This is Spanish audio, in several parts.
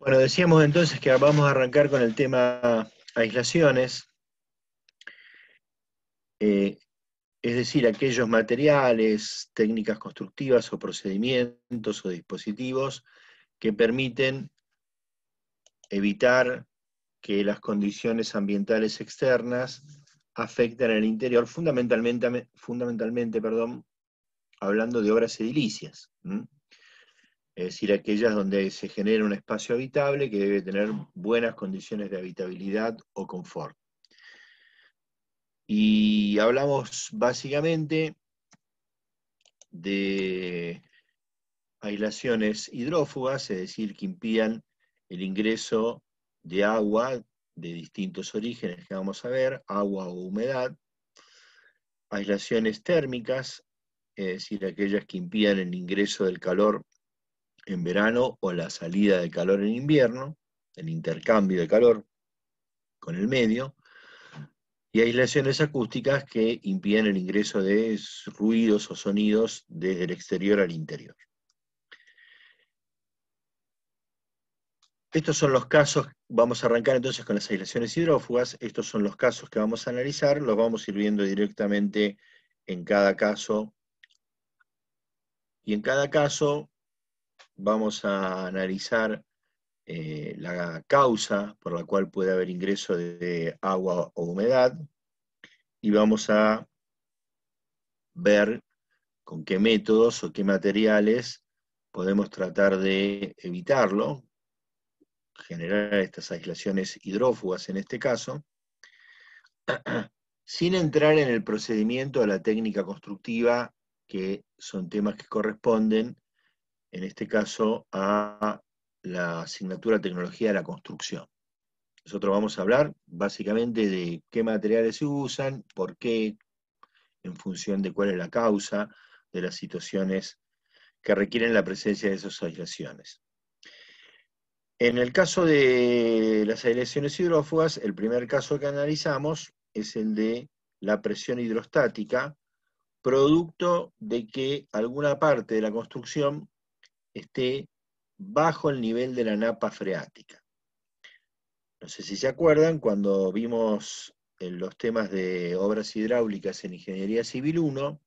Bueno, decíamos entonces que vamos a arrancar con el tema aislaciones, eh, es decir, aquellos materiales, técnicas constructivas o procedimientos o dispositivos que permiten evitar que las condiciones ambientales externas afecten al interior, fundamentalmente, fundamentalmente perdón, hablando de obras edilicias es decir, aquellas donde se genera un espacio habitable que debe tener buenas condiciones de habitabilidad o confort. Y hablamos básicamente de aislaciones hidrófugas, es decir, que impidan el ingreso de agua de distintos orígenes que vamos a ver, agua o humedad, aislaciones térmicas, es decir, aquellas que impidan el ingreso del calor en verano o la salida de calor en invierno, el intercambio de calor con el medio, y aislaciones acústicas que impiden el ingreso de ruidos o sonidos desde el exterior al interior. Estos son los casos, vamos a arrancar entonces con las aislaciones hidrófugas, estos son los casos que vamos a analizar, los vamos a ir viendo directamente en cada caso. Y en cada caso vamos a analizar eh, la causa por la cual puede haber ingreso de agua o humedad y vamos a ver con qué métodos o qué materiales podemos tratar de evitarlo, generar estas aislaciones hidrófugas en este caso, sin entrar en el procedimiento de la técnica constructiva, que son temas que corresponden en este caso a la asignatura Tecnología de la Construcción. Nosotros vamos a hablar básicamente de qué materiales se usan, por qué, en función de cuál es la causa de las situaciones que requieren la presencia de esas aislaciones. En el caso de las aislaciones hidrófugas, el primer caso que analizamos es el de la presión hidrostática, producto de que alguna parte de la construcción esté bajo el nivel de la napa freática. No sé si se acuerdan, cuando vimos eh, los temas de obras hidráulicas en Ingeniería Civil 1,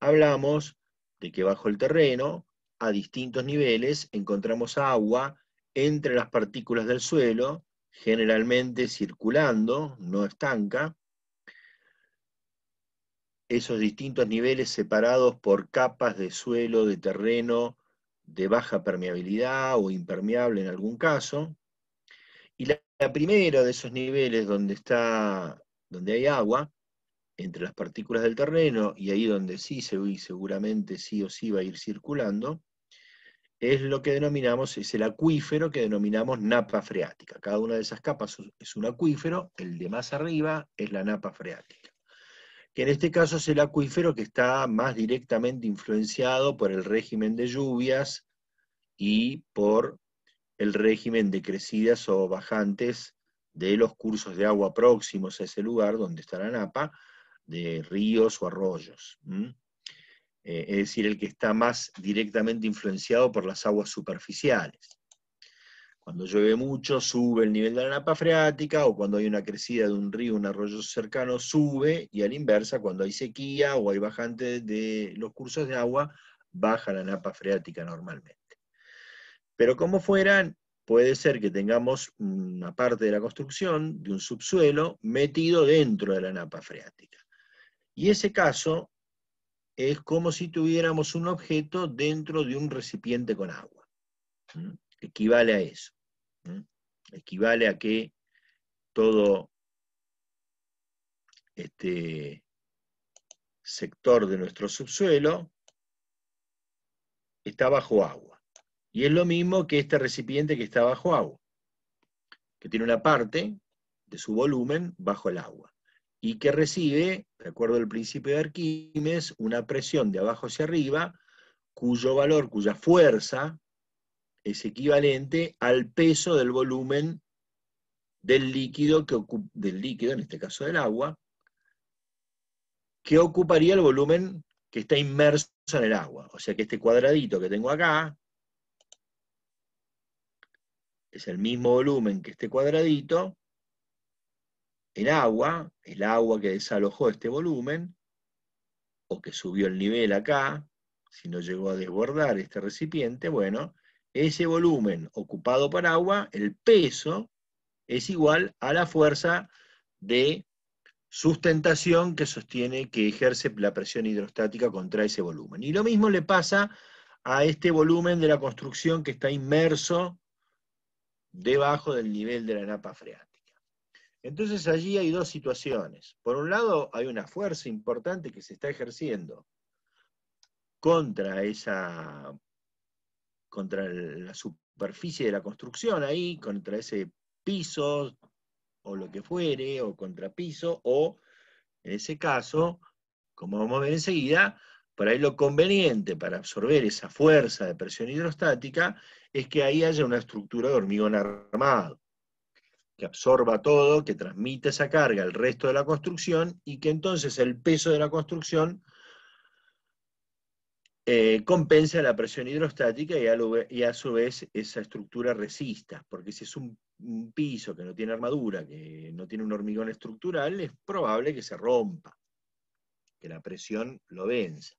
hablamos de que bajo el terreno, a distintos niveles, encontramos agua entre las partículas del suelo, generalmente circulando, no estanca. Esos distintos niveles separados por capas de suelo, de terreno, de baja permeabilidad o impermeable en algún caso. Y la, primera de esos niveles donde, está, donde hay agua, entre las partículas del terreno, y ahí donde sí se seguramente sí o sí va a ir circulando, es lo que denominamos, es el acuífero que denominamos napa freática. Cada una de esas capas es un acuífero, el de más arriba es la napa freática que en este caso es el acuífero que está más directamente influenciado por el régimen de lluvias y por el régimen de crecidas o bajantes de los cursos de agua próximos a ese lugar donde está la napa, de ríos o arroyos. Eh, es decir, el que está más directamente influenciado por las aguas superficiales. Cuando llueve mucho, sube el nivel de la napa freática, o cuando hay una crecida de un río, un arroyo cercano, sube, y a la inversa, cuando hay sequía o hay bajante de los cursos de agua, baja la napa freática normalmente. Pero como fueran, puede ser que tengamos una parte de la construcción de un subsuelo metido dentro de la napa freática. Y ese caso es como si tuviéramos un objeto dentro de un recipiente con agua. Equivale a eso. Equivale a que todo este sector de nuestro subsuelo está bajo agua. Y es lo mismo que este recipiente que está bajo agua, que tiene una parte de su volumen bajo el agua y que recibe, de acuerdo al principio de Arquímedes, una presión de abajo hacia arriba, cuyo valor, cuya fuerza es equivalente al peso del volumen del líquido, que del líquido, en este caso del agua, que ocuparía el volumen que está inmerso en el agua. O sea que este cuadradito que tengo acá es el mismo volumen que este cuadradito el agua, el agua que desalojó este volumen, o que subió el nivel acá, si no llegó a desbordar este recipiente, bueno, ese volumen ocupado por agua, el peso, es igual a la fuerza de sustentación que sostiene, que ejerce la presión hidrostática contra ese volumen. Y lo mismo le pasa a este volumen de la construcción que está inmerso debajo del nivel de la napa freática. Entonces allí hay dos situaciones. Por un lado hay una fuerza importante que se está ejerciendo contra esa contra la superficie de la construcción ahí, contra ese piso o lo que fuere, o contrapiso, o en ese caso, como vamos a ver enseguida, por ahí lo conveniente para absorber esa fuerza de presión hidrostática es que ahí haya una estructura de hormigón armado, que absorba todo, que transmite esa carga al resto de la construcción y que entonces el peso de la construcción eh, compensa la presión hidrostática y a, su vez esa estructura resista, porque si es un, piso que no tiene armadura, que no tiene un hormigón estructural, es probable que se rompa, que la presión lo venza.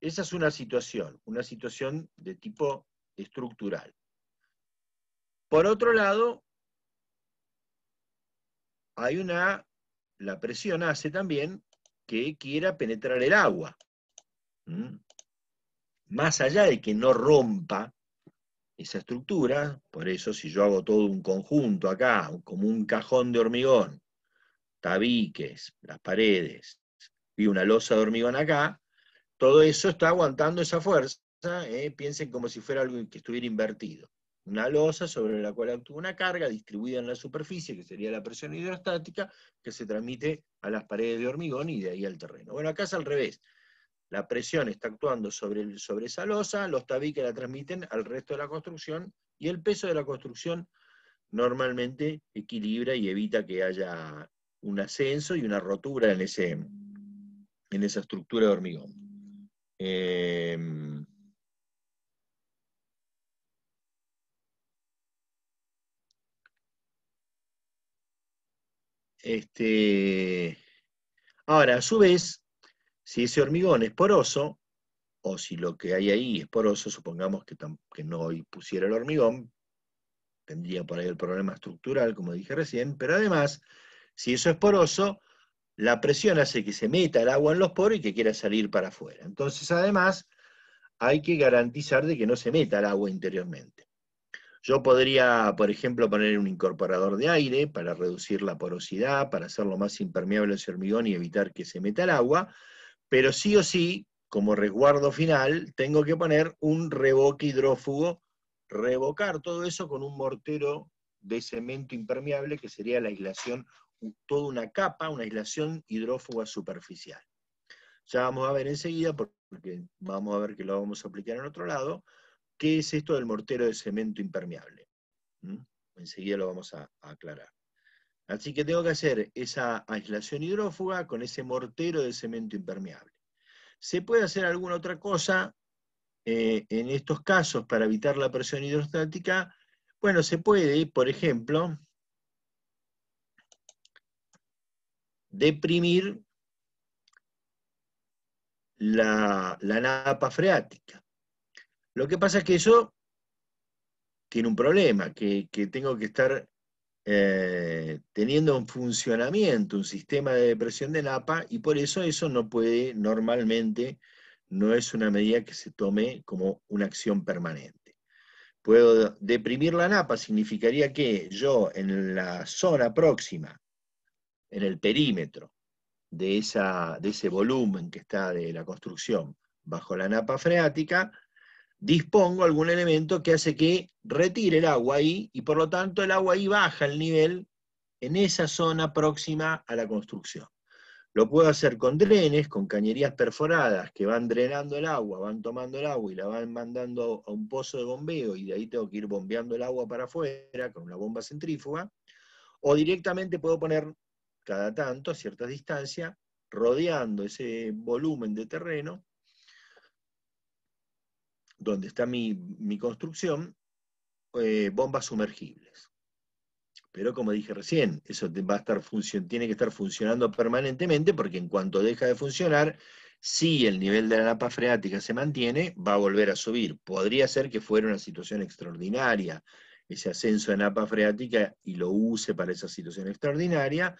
Esa es una situación, una situación de tipo estructural. Por otro lado, hay una, la presión hace también que quiera penetrar el agua más allá de que no rompa esa estructura, por eso si yo hago todo un conjunto acá, como un cajón de hormigón, tabiques, las paredes y una losa de hormigón acá, todo eso está aguantando esa fuerza, eh, piensen como si fuera algo que estuviera invertido. Una losa sobre la cual actúa una carga distribuida en la superficie, que sería la presión hidrostática, que se transmite a las paredes de hormigón y de ahí al terreno. Bueno, acá es al revés la presión está actuando sobre, esa losa, los tabiques la transmiten al resto de la construcción y el peso de la construcción normalmente equilibra y evita que haya un ascenso y una rotura en, en esa estructura de hormigón. Em, este, ahora, a su vez, si ese hormigón es poroso, o si lo que hay ahí es poroso, supongamos que, no pusiera el hormigón, tendría por ahí el problema estructural, como dije recién, pero además, si eso es poroso, la presión hace que se meta el agua en los poros y que quiera salir para afuera. Entonces, además, hay que garantizar de que no se meta el agua interiormente. Yo podría, por ejemplo, poner un incorporador de aire para reducir la porosidad, para hacerlo más impermeable ese hormigón y evitar que se meta el agua, pero sí o sí, como resguardo final, tengo que poner un revoque hidrófugo, revocar todo eso con un mortero de cemento impermeable, que sería la aislación, toda una capa, una aislación hidrófuga superficial. Ya vamos a ver enseguida, porque vamos a ver que lo vamos a aplicar en otro lado, qué es esto del mortero de cemento impermeable. Enseguida lo vamos a, a aclarar. Así que tengo que hacer esa aislación hidrófuga con ese mortero de cemento impermeable. ¿Se puede hacer alguna otra cosa eh, en estos casos para evitar la presión hidrostática? Bueno, se puede, por ejemplo, deprimir la, napa freática. Lo que pasa es que eso tiene un problema, que, que tengo que estar eh, teniendo un funcionamiento un sistema de depresión de Napa y por eso eso no puede normalmente, no es una medida que se tome como una acción permanente. Puedo deprimir la Napa, significaría que yo en la zona próxima, en el perímetro de, de ese volumen que está de la construcción bajo la Napa freática, dispongo algún elemento que hace que retire el agua ahí y por lo tanto el agua ahí baja el nivel en esa zona próxima a la construcción. Lo puedo hacer con drenes, con cañerías perforadas que van drenando el agua, van tomando el agua y la van mandando a un pozo de bombeo y de ahí tengo que ir bombeando el agua para afuera con una bomba centrífuga. O directamente puedo poner cada tanto, a cierta distancia, rodeando ese volumen de terreno, donde está mi, construcción, eh, bombas sumergibles. Pero como dije recién, eso va a estar tiene que estar funcionando permanentemente porque en cuanto deja de funcionar, si el nivel de la napa freática se mantiene, va a volver a subir. Podría ser que fuera una situación extraordinaria ese ascenso de napa freática y lo use para esa situación extraordinaria,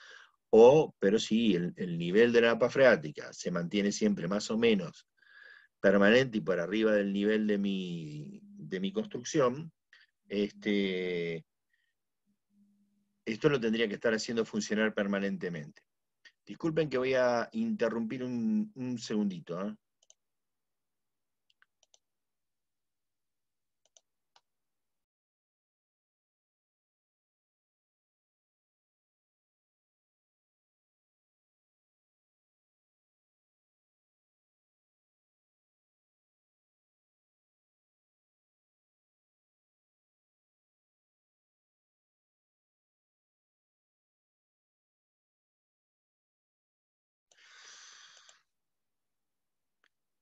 o, pero si el, el nivel de la napa freática se mantiene siempre más o menos permanente y por arriba del nivel de mi, construcción, este, esto lo tendría que estar haciendo funcionar permanentemente. Disculpen que voy a interrumpir un, segundito. ¿eh?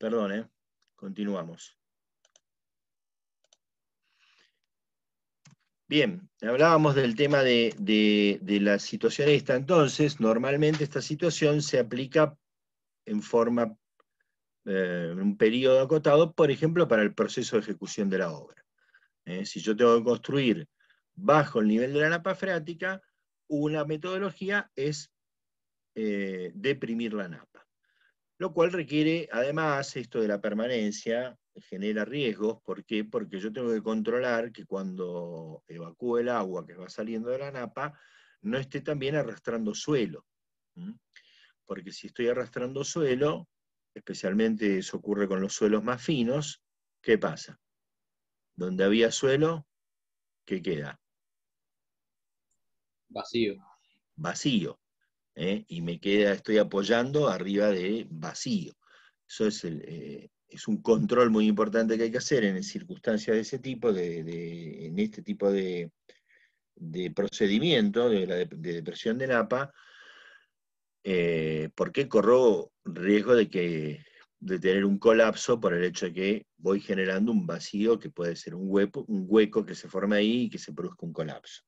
Perdón, ¿eh? Continuamos. Bien, hablábamos del tema de, la situación esta. Entonces, normalmente esta situación se aplica en forma, eh, en un periodo acotado, por ejemplo, para el proceso de ejecución de la obra. ¿eh? si yo tengo que construir bajo el nivel de la napa freática, una metodología es deprimir la napa lo cual requiere, además, esto de la permanencia, genera riesgos. ¿Por qué? Porque yo tengo que controlar que cuando evacúe el agua que va saliendo de la napa, no esté también arrastrando suelo. Porque si estoy arrastrando suelo, especialmente eso ocurre con los suelos más finos, ¿qué pasa? Donde había suelo, ¿qué queda? Vacío. Vacío. ¿eh? y me queda, estoy apoyando arriba de vacío. Eso eh, es, un control muy importante que hay que hacer en circunstancias de ese tipo, en este tipo de, procedimiento de, la, de Napa, eh, porque corro riesgo de, que, de tener un colapso por el hecho de que voy generando un vacío que puede ser un hueco, que se forma ahí y que se produzca un colapso.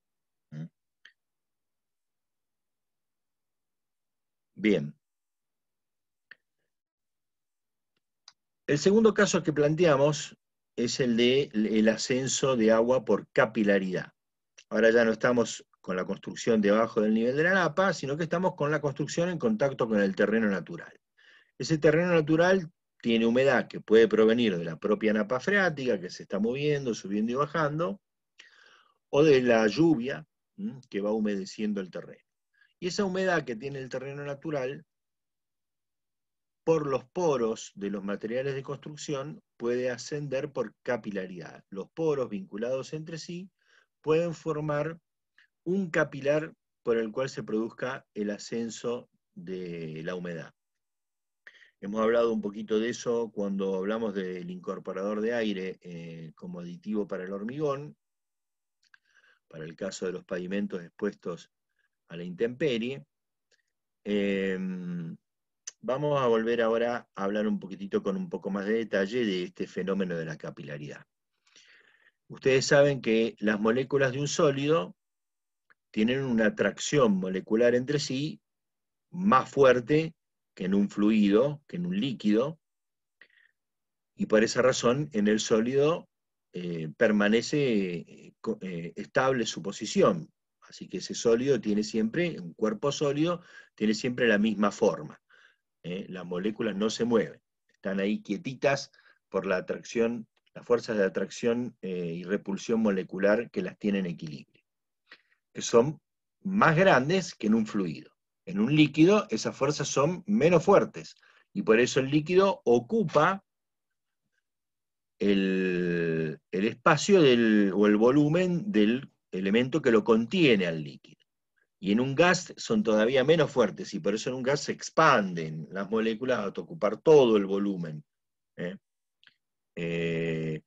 Bien. El segundo caso que planteamos es el de el ascenso de agua por capilaridad. Ahora ya no estamos con la construcción debajo del nivel de la napa, sino que estamos con la construcción en contacto con el terreno natural. Ese terreno natural tiene humedad que puede provenir de la propia napa freática que se está moviendo, subiendo y bajando, o de la lluvia que va humedeciendo el terreno. Y esa humedad que tiene el terreno natural, por los poros de los materiales de construcción, puede ascender por capilaridad. Los poros vinculados entre sí pueden formar un capilar por el cual se produzca el ascenso de la humedad. Hemos hablado un poquito de eso cuando hablamos del incorporador de aire eh, como aditivo para el hormigón, para el caso de los pavimentos expuestos a la intemperie. Em, vamos a volver ahora a hablar un poquitito con un poco más de detalle de este fenómeno de la capilaridad. Ustedes saben que las moléculas de un sólido tienen una atracción molecular entre sí más fuerte que en un fluido, que en un líquido, y por esa razón en el sólido eh, permanece eh, eh, estable su posición, Así que ese sólido tiene siempre, un cuerpo sólido, tiene siempre la misma forma. ¿eh? Las moléculas no se mueven, están ahí quietitas por la atracción, las fuerzas de atracción eh, y repulsión molecular que las tienen en equilibrio, que son más grandes que en un fluido. En un líquido esas fuerzas son menos fuertes y por eso el líquido ocupa el, espacio del, o el volumen del elemento que lo contiene al líquido. Y en un gas son todavía menos fuertes y por eso en un gas se expanden las moléculas a ocupar todo el volumen. ¿eh? Eh,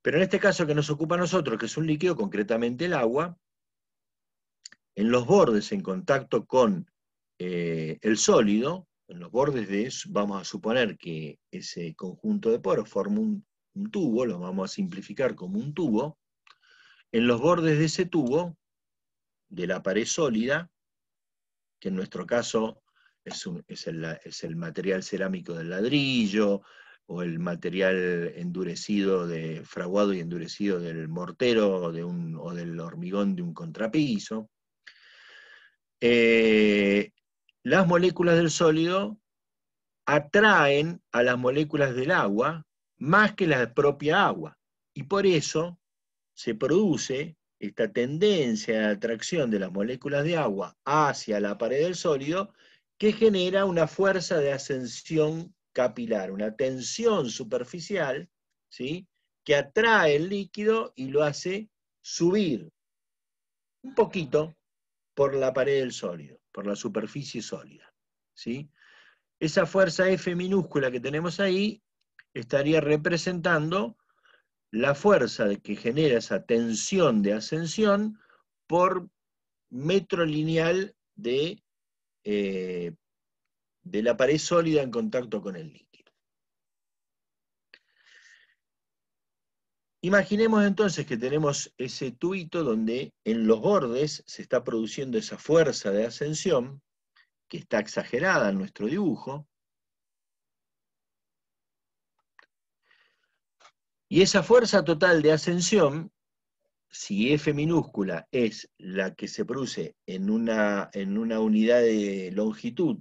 pero en este caso que nos ocupa a nosotros, que es un líquido, concretamente el agua, en los bordes en contacto con eh, el sólido, en los bordes de eso, vamos a suponer que ese conjunto de poros forma un tubo, lo vamos a simplificar como un tubo, en los bordes de ese tubo, de la pared sólida, que en nuestro caso es, el, material cerámico del ladrillo, o el material endurecido, de, fraguado y endurecido del mortero o del hormigón de un contrapiso. Eh, las moléculas del sólido atraen a las moléculas del agua más que la propia agua. Y por eso se produce esta tendencia de atracción de las moléculas de agua hacia la pared del sólido que genera una fuerza de ascensión capilar, una tensión superficial, ¿sí? que atrae el líquido y lo hace subir un poquito por la pared del sólido, por la superficie sólida. ¿sí? Esa fuerza F minúscula que tenemos ahí estaría representando la fuerza que genera esa tensión de ascensión por metro lineal eh, de, la pared sólida en contacto con el líquido. Imaginemos entonces que tenemos ese tuito donde en los bordes se está produciendo esa fuerza de ascensión, que está exagerada en nuestro dibujo, Y esa fuerza total de ascensión, si F minúscula es la que se produce en una, en una unidad de longitud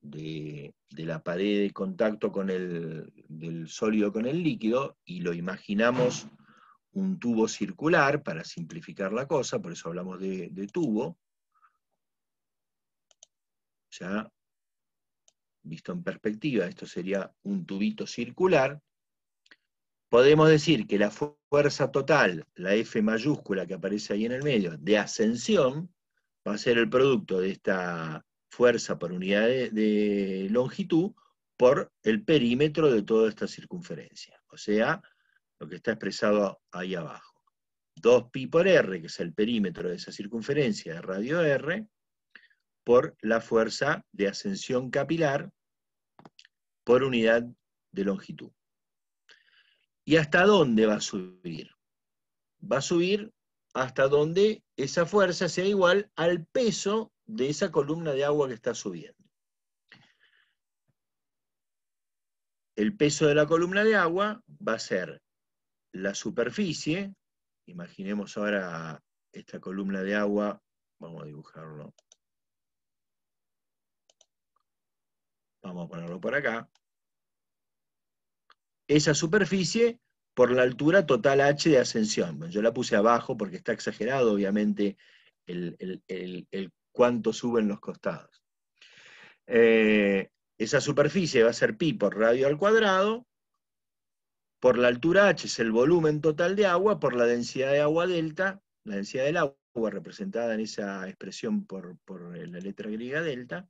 de, la pared de contacto con el, del sólido con el líquido, y lo imaginamos un tubo circular, para simplificar la cosa, por eso hablamos de, de tubo, ya visto en perspectiva, esto sería un tubito circular, podemos decir que la fuerza total, la F mayúscula que aparece ahí en el medio, de ascensión, va a ser el producto de esta fuerza por unidad de, longitud por el perímetro de toda esta circunferencia. O sea, lo que está expresado ahí abajo. 2pi por r, que es el perímetro de esa circunferencia de radio r, por la fuerza de ascensión capilar por unidad de longitud. ¿Y hasta dónde va a subir? Va a subir hasta donde esa fuerza sea igual al peso de esa columna de agua que está subiendo. El peso de la columna de agua va a ser la superficie, imaginemos ahora esta columna de agua, vamos a dibujarlo, vamos a ponerlo por acá, esa superficie por la altura total h de ascensión. yo la puse abajo porque está exagerado, obviamente, el, cuánto suben los costados. Eh, esa superficie va a ser pi por radio al cuadrado, por la altura h es el volumen total de agua, por la densidad de agua delta, la densidad del agua representada en esa expresión por, por la letra griega delta,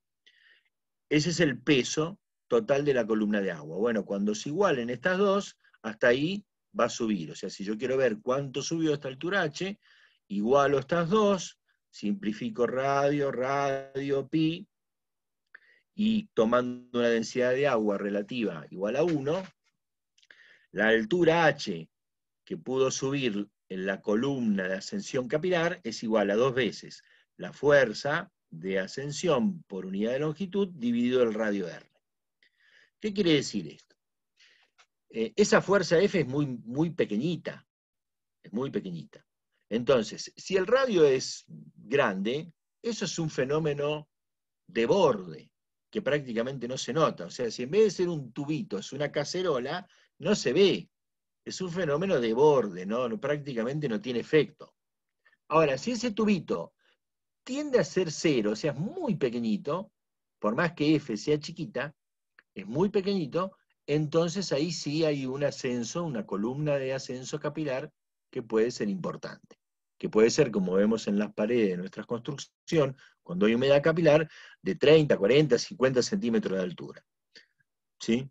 ese es el peso total de la columna de agua. Bueno, cuando se igualen estas dos, hasta ahí va a subir. O sea, si yo quiero ver cuánto subió esta altura H, igualo estas dos, simplifico radio, radio, pi, y tomando una densidad de agua relativa igual a 1, la altura H que pudo subir en la columna de ascensión capilar es igual a dos veces la fuerza de ascensión por unidad de longitud dividido el radio R. ¿Qué quiere decir esto? Eh, esa fuerza F es muy, muy pequeñita, es muy pequeñita. Entonces, si el radio es grande, eso es un fenómeno de borde, que prácticamente no se nota. O sea, si en vez de ser un tubito, es una cacerola, no se ve. Es un fenómeno de borde, ¿no? prácticamente no tiene efecto. Ahora, si ese tubito tiende a ser cero, o sea, es muy pequeñito, por más que F sea chiquita, es muy pequeñito, entonces ahí sí hay un ascenso, una columna de ascenso capilar que puede ser importante, que puede ser, como vemos en las paredes de nuestra construcción, cuando hay humedad capilar, de 30, 40, 50 centímetros de altura. ¿Sí?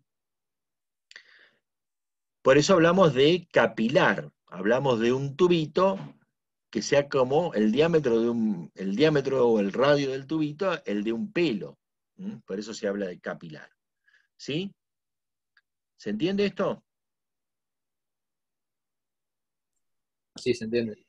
Por eso hablamos de capilar, hablamos de un tubito que sea como el diámetro, el diámetro o el radio del tubito, el de un pelo. Por eso se habla de capilar. ¿Sí? ¿Se entiende esto? Sí, se entiende.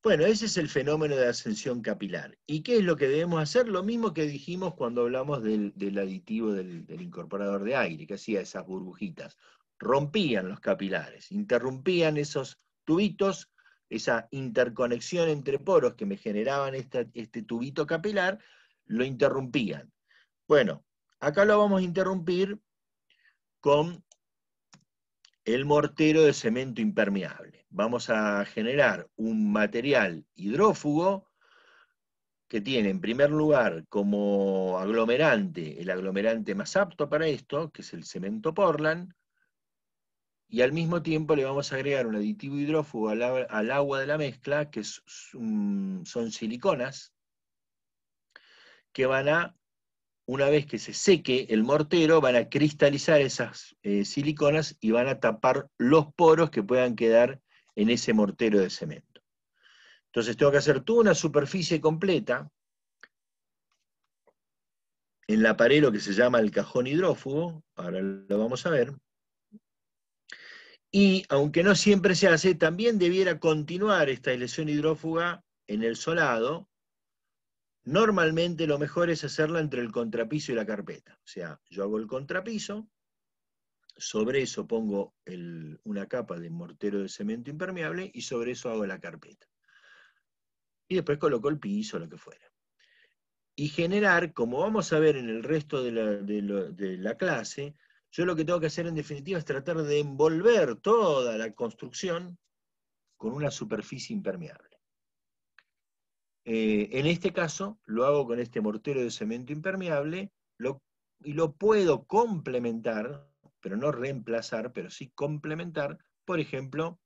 Bueno, ese es el fenómeno de ascensión capilar. ¿Y qué es lo que debemos hacer? Lo mismo que dijimos cuando hablamos del, aditivo del, incorporador de aire, que hacía esas burbujitas. Rompían los capilares, interrumpían esos tubitos, esa interconexión entre poros que me generaban este tubito capilar, lo interrumpían. Bueno, Acá lo vamos a interrumpir con el mortero de cemento impermeable. Vamos a generar un material hidrófugo que tiene en primer lugar como aglomerante, el aglomerante más apto para esto, que es el cemento Portland, y al mismo tiempo le vamos a agregar un aditivo hidrófugo al, agua de la mezcla, que son siliconas, que van a una vez que se seque el mortero, van a cristalizar esas eh, siliconas y van a tapar los poros que puedan quedar en ese mortero de cemento. Entonces tengo que hacer toda una superficie completa en la pared que se llama el cajón hidrófugo, ahora lo vamos a ver, y aunque no siempre se hace, también debiera continuar esta lesión hidrófuga en el solado, Normalmente lo mejor es hacerla entre el contrapiso y la carpeta. O sea, yo hago el contrapiso, sobre eso pongo una capa de mortero de cemento impermeable y sobre eso hago la carpeta. Y después coloco el piso, lo que fuera. Y generar, como vamos a ver en el resto de la clase, yo lo que tengo que hacer en definitiva es tratar de envolver toda la construcción con una superficie impermeable. Eh, en este caso, lo hago con este mortero de cemento impermeable y lo puedo complementar, pero no reemplazar, pero sí complementar, por ejemplo,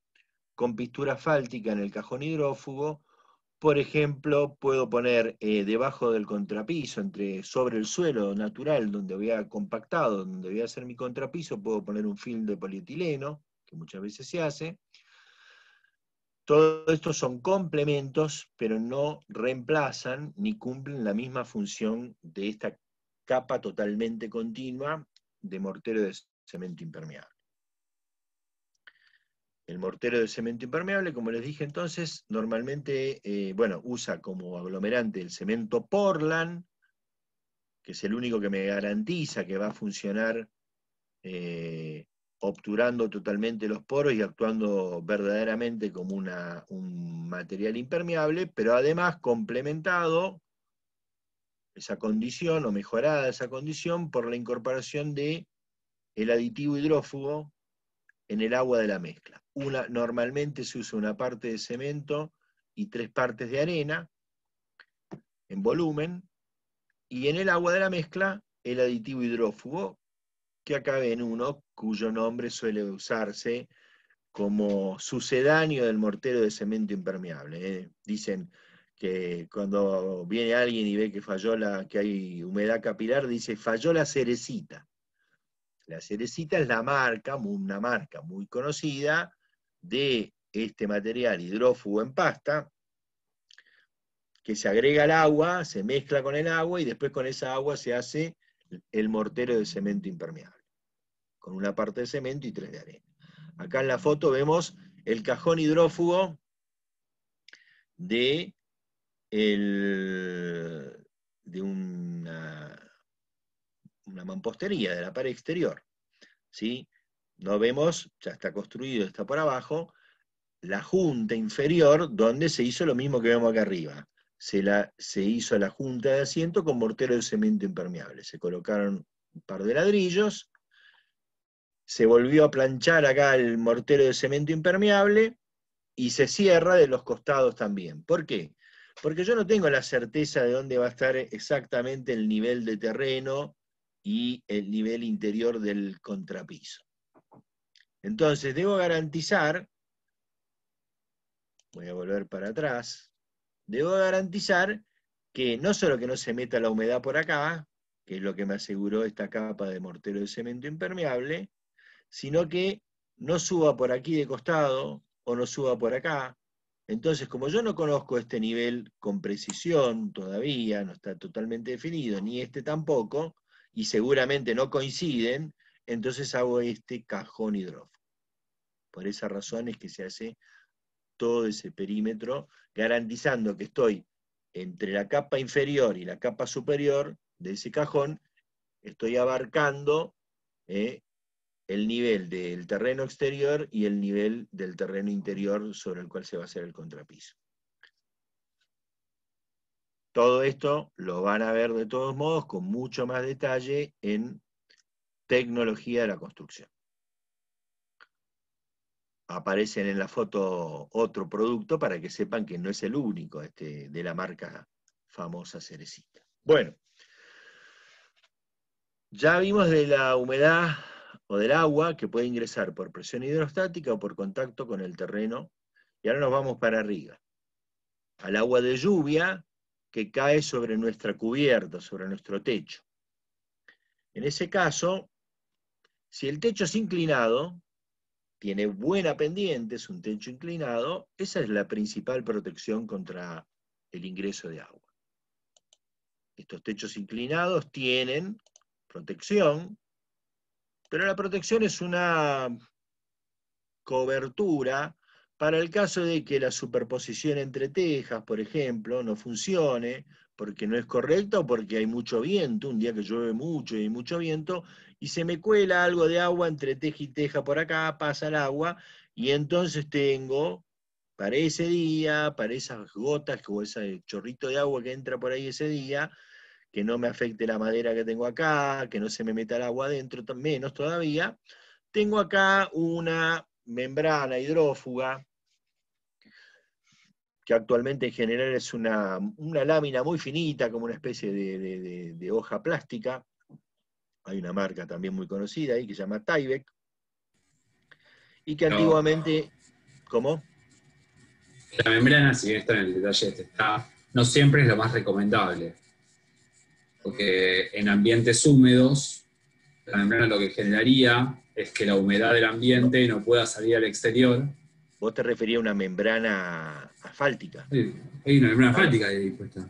con pintura fáltica en el cajón hidrófugo, por ejemplo, puedo poner eh, debajo del contrapiso, entre, sobre el suelo natural donde voy a compactado, donde voy a hacer mi contrapiso, puedo poner un film de polietileno, que muchas veces se hace, todo esto son complementos, pero no reemplazan ni cumplen la misma función de esta capa totalmente continua de mortero de cemento impermeable. El mortero de cemento impermeable, como les dije entonces, normalmente eh, bueno, usa como aglomerante el cemento Portland, que es el único que me garantiza que va a funcionar eh, obturando totalmente los poros y actuando verdaderamente como un material impermeable, pero además complementado esa condición o mejorada esa condición por la incorporación de el aditivo hidrófugo en el agua de la mezcla. normalmente se usa una parte de cemento y tres partes de arena en volumen, y en el agua de la mezcla el aditivo hidrófugo, que acabe en uno cuyo nombre suele usarse como sucedáneo del mortero de cemento impermeable. ¿eh? Dicen que cuando viene alguien y ve que falló la, que hay humedad capilar, dice falló la cerecita. La cerecita es la marca, una marca muy conocida de este material hidrófugo en pasta, que se agrega al agua, se mezcla con el agua y después con esa agua se hace el mortero de cemento impermeable con una parte de cemento y tres de arena. Acá en la foto vemos el cajón hidrófugo de, una, mampostería de la pared exterior. ¿sí? No vemos, ya está construido, está por abajo, la junta inferior donde se hizo lo mismo que vemos acá arriba. Se, la, se hizo la junta de asiento con mortero de cemento impermeable. Se colocaron un par de ladrillos, se volvió a planchar acá el mortero de cemento impermeable y se cierra de los costados también. ¿Por qué? Porque yo no tengo la certeza de dónde va a estar exactamente el nivel de terreno y el nivel interior del contrapiso. Entonces, debo garantizar, voy a volver para atrás, debo garantizar que no solo que no se meta la humedad por acá, que es lo que me aseguró esta capa de mortero de cemento impermeable, sino que no suba por aquí de costado o no suba por acá. Entonces, como yo no conozco este nivel con precisión todavía, no está totalmente definido, ni este tampoco, y seguramente no coinciden, entonces hago este cajón hidrófono. Por esas razones que se hace todo ese perímetro, garantizando que estoy entre la capa inferior y la capa superior de ese cajón, estoy abarcando eh, el nivel del terreno exterior y el nivel del terreno interior sobre el cual se va a hacer el contrapiso. Todo esto lo van a ver de todos modos con mucho más detalle en tecnología de la construcción. Aparecen en la foto otro producto para que sepan que no es el único este, de la marca famosa Cerecita. Bueno, ya vimos de la humedad o del agua que puede ingresar por presión hidrostática o por contacto con el terreno. Y ahora nos vamos para arriba. Al agua de lluvia que cae sobre nuestra cubierta, sobre nuestro techo. En ese caso, si el techo es inclinado, tiene buena pendiente, es un techo inclinado, esa es la principal protección contra el ingreso de agua. Estos techos inclinados tienen protección pero la protección es una cobertura para el caso de que la superposición entre tejas, por ejemplo, no funcione, porque no es correcta o porque hay mucho viento, un día que llueve mucho y hay mucho viento, y se me cuela algo de agua entre teja y teja por acá, pasa el agua, y entonces tengo para ese día, para esas gotas o ese chorrito de agua que entra por ahí ese día, que no me afecte la madera que tengo acá, que no se me meta el agua adentro, menos todavía. Tengo acá una membrana hidrófuga, que actualmente en general es una, lámina muy finita, como una especie de, hoja plástica. Hay una marca también muy conocida ahí que se llama Tyvek. Y que antiguamente. ¿Cómo? La membrana, si bien está en el detalle, está, no siempre es lo más recomendable porque en ambientes húmedos, la membrana lo que generaría es que la humedad del ambiente no pueda salir al exterior. Vos te referías a una membrana asfáltica. Sí, hay una membrana asfáltica ahí puesta.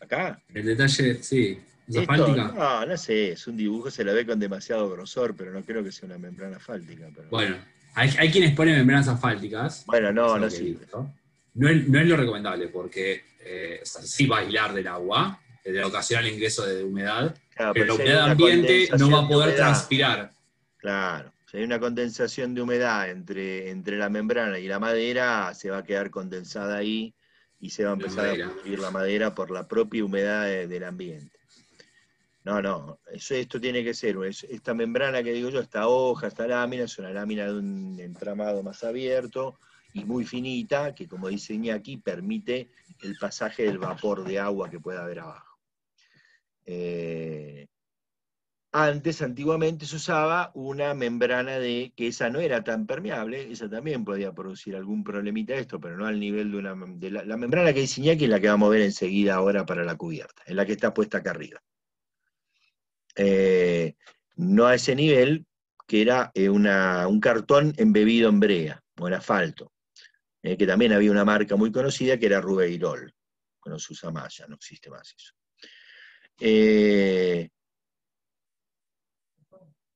¿Acá? El detalle, sí. ¿Es asfáltica? No, no sé, es un dibujo, se la ve con demasiado grosor, pero no creo que sea una membrana asfáltica. Bueno, hay, quienes ponen membranas asfálticas. Bueno, no, no, es, no es lo recomendable, porque eh, va a del agua, eh, de ocasionar el ingreso de humedad, pero, la humedad ambiente no va a poder transpirar. Claro, si hay una condensación de humedad entre, entre la membrana y la madera, se va a quedar condensada ahí y se va a empezar a pudrir la madera por la propia humedad del ambiente. No, no, eso, esto tiene que ser, esta membrana que digo yo, esta hoja, esta lámina, es una lámina de un entramado más abierto, y muy finita, que como dice aquí permite el pasaje del vapor de agua que pueda haber abajo. Eh, antes, antiguamente, se usaba una membrana de que esa no era tan permeable, esa también podía producir algún problemita esto, pero no al nivel de una... la, membrana que dice Iñaki es la que vamos a ver enseguida ahora para la cubierta, es la que está puesta acá arriba. Eh, no a ese nivel, que era eh, un cartón embebido en brea o en asfalto. Eh, que también había una marca muy conocida que era Rubeirol, con no se usa más, ya no existe más eso. Eh,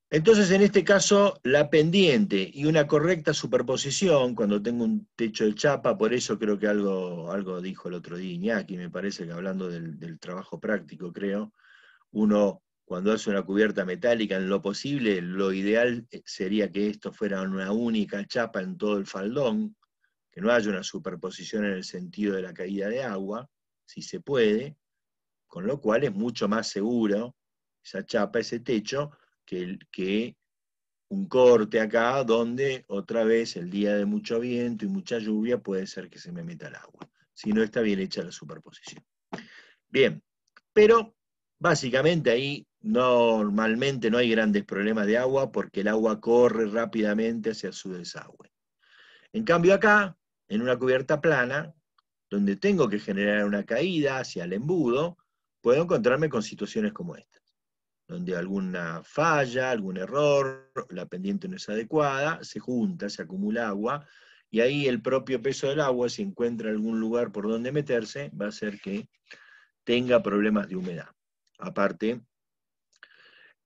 entonces, en este caso, la pendiente y una correcta superposición, cuando tengo un techo de chapa, por eso creo que algo, algo dijo el otro día Iñaki, me parece que hablando del, del trabajo práctico, creo, uno cuando hace una cubierta metálica, en lo posible, lo ideal eh, sería que esto fuera una única chapa en todo el faldón, que no haya una superposición en el sentido de la caída de agua, si se puede, con lo cual es mucho más seguro esa chapa, ese techo, que, que un corte acá donde otra vez el día de mucho viento y mucha lluvia puede ser que se me meta el agua, si no está bien hecha la superposición. Bien, pero básicamente ahí normalmente no hay grandes problemas de agua porque el agua corre rápidamente hacia su desagüe. En cambio acá, en una cubierta plana, donde tengo que generar una caída hacia el embudo, puedo encontrarme con situaciones como estas, donde alguna falla, algún error, la pendiente no es adecuada, se junta, se acumula agua, y ahí el propio peso del agua, si encuentra algún lugar por donde meterse, va a hacer que tenga problemas de humedad. Aparte,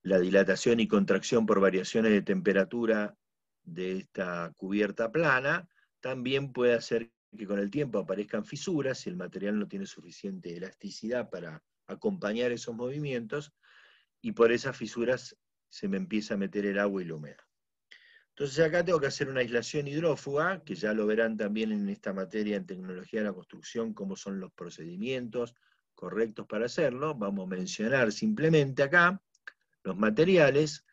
la dilatación y contracción por variaciones de temperatura de esta cubierta plana también puede hacer que con el tiempo aparezcan fisuras si el material no tiene suficiente elasticidad para acompañar esos movimientos y por esas fisuras se me empieza a meter el agua y la humedad. Entonces acá tengo que hacer una aislación hidrófuga, que ya lo verán también en esta materia en tecnología de la construcción, cómo son los procedimientos correctos para hacerlo. Vamos a mencionar simplemente acá los materiales.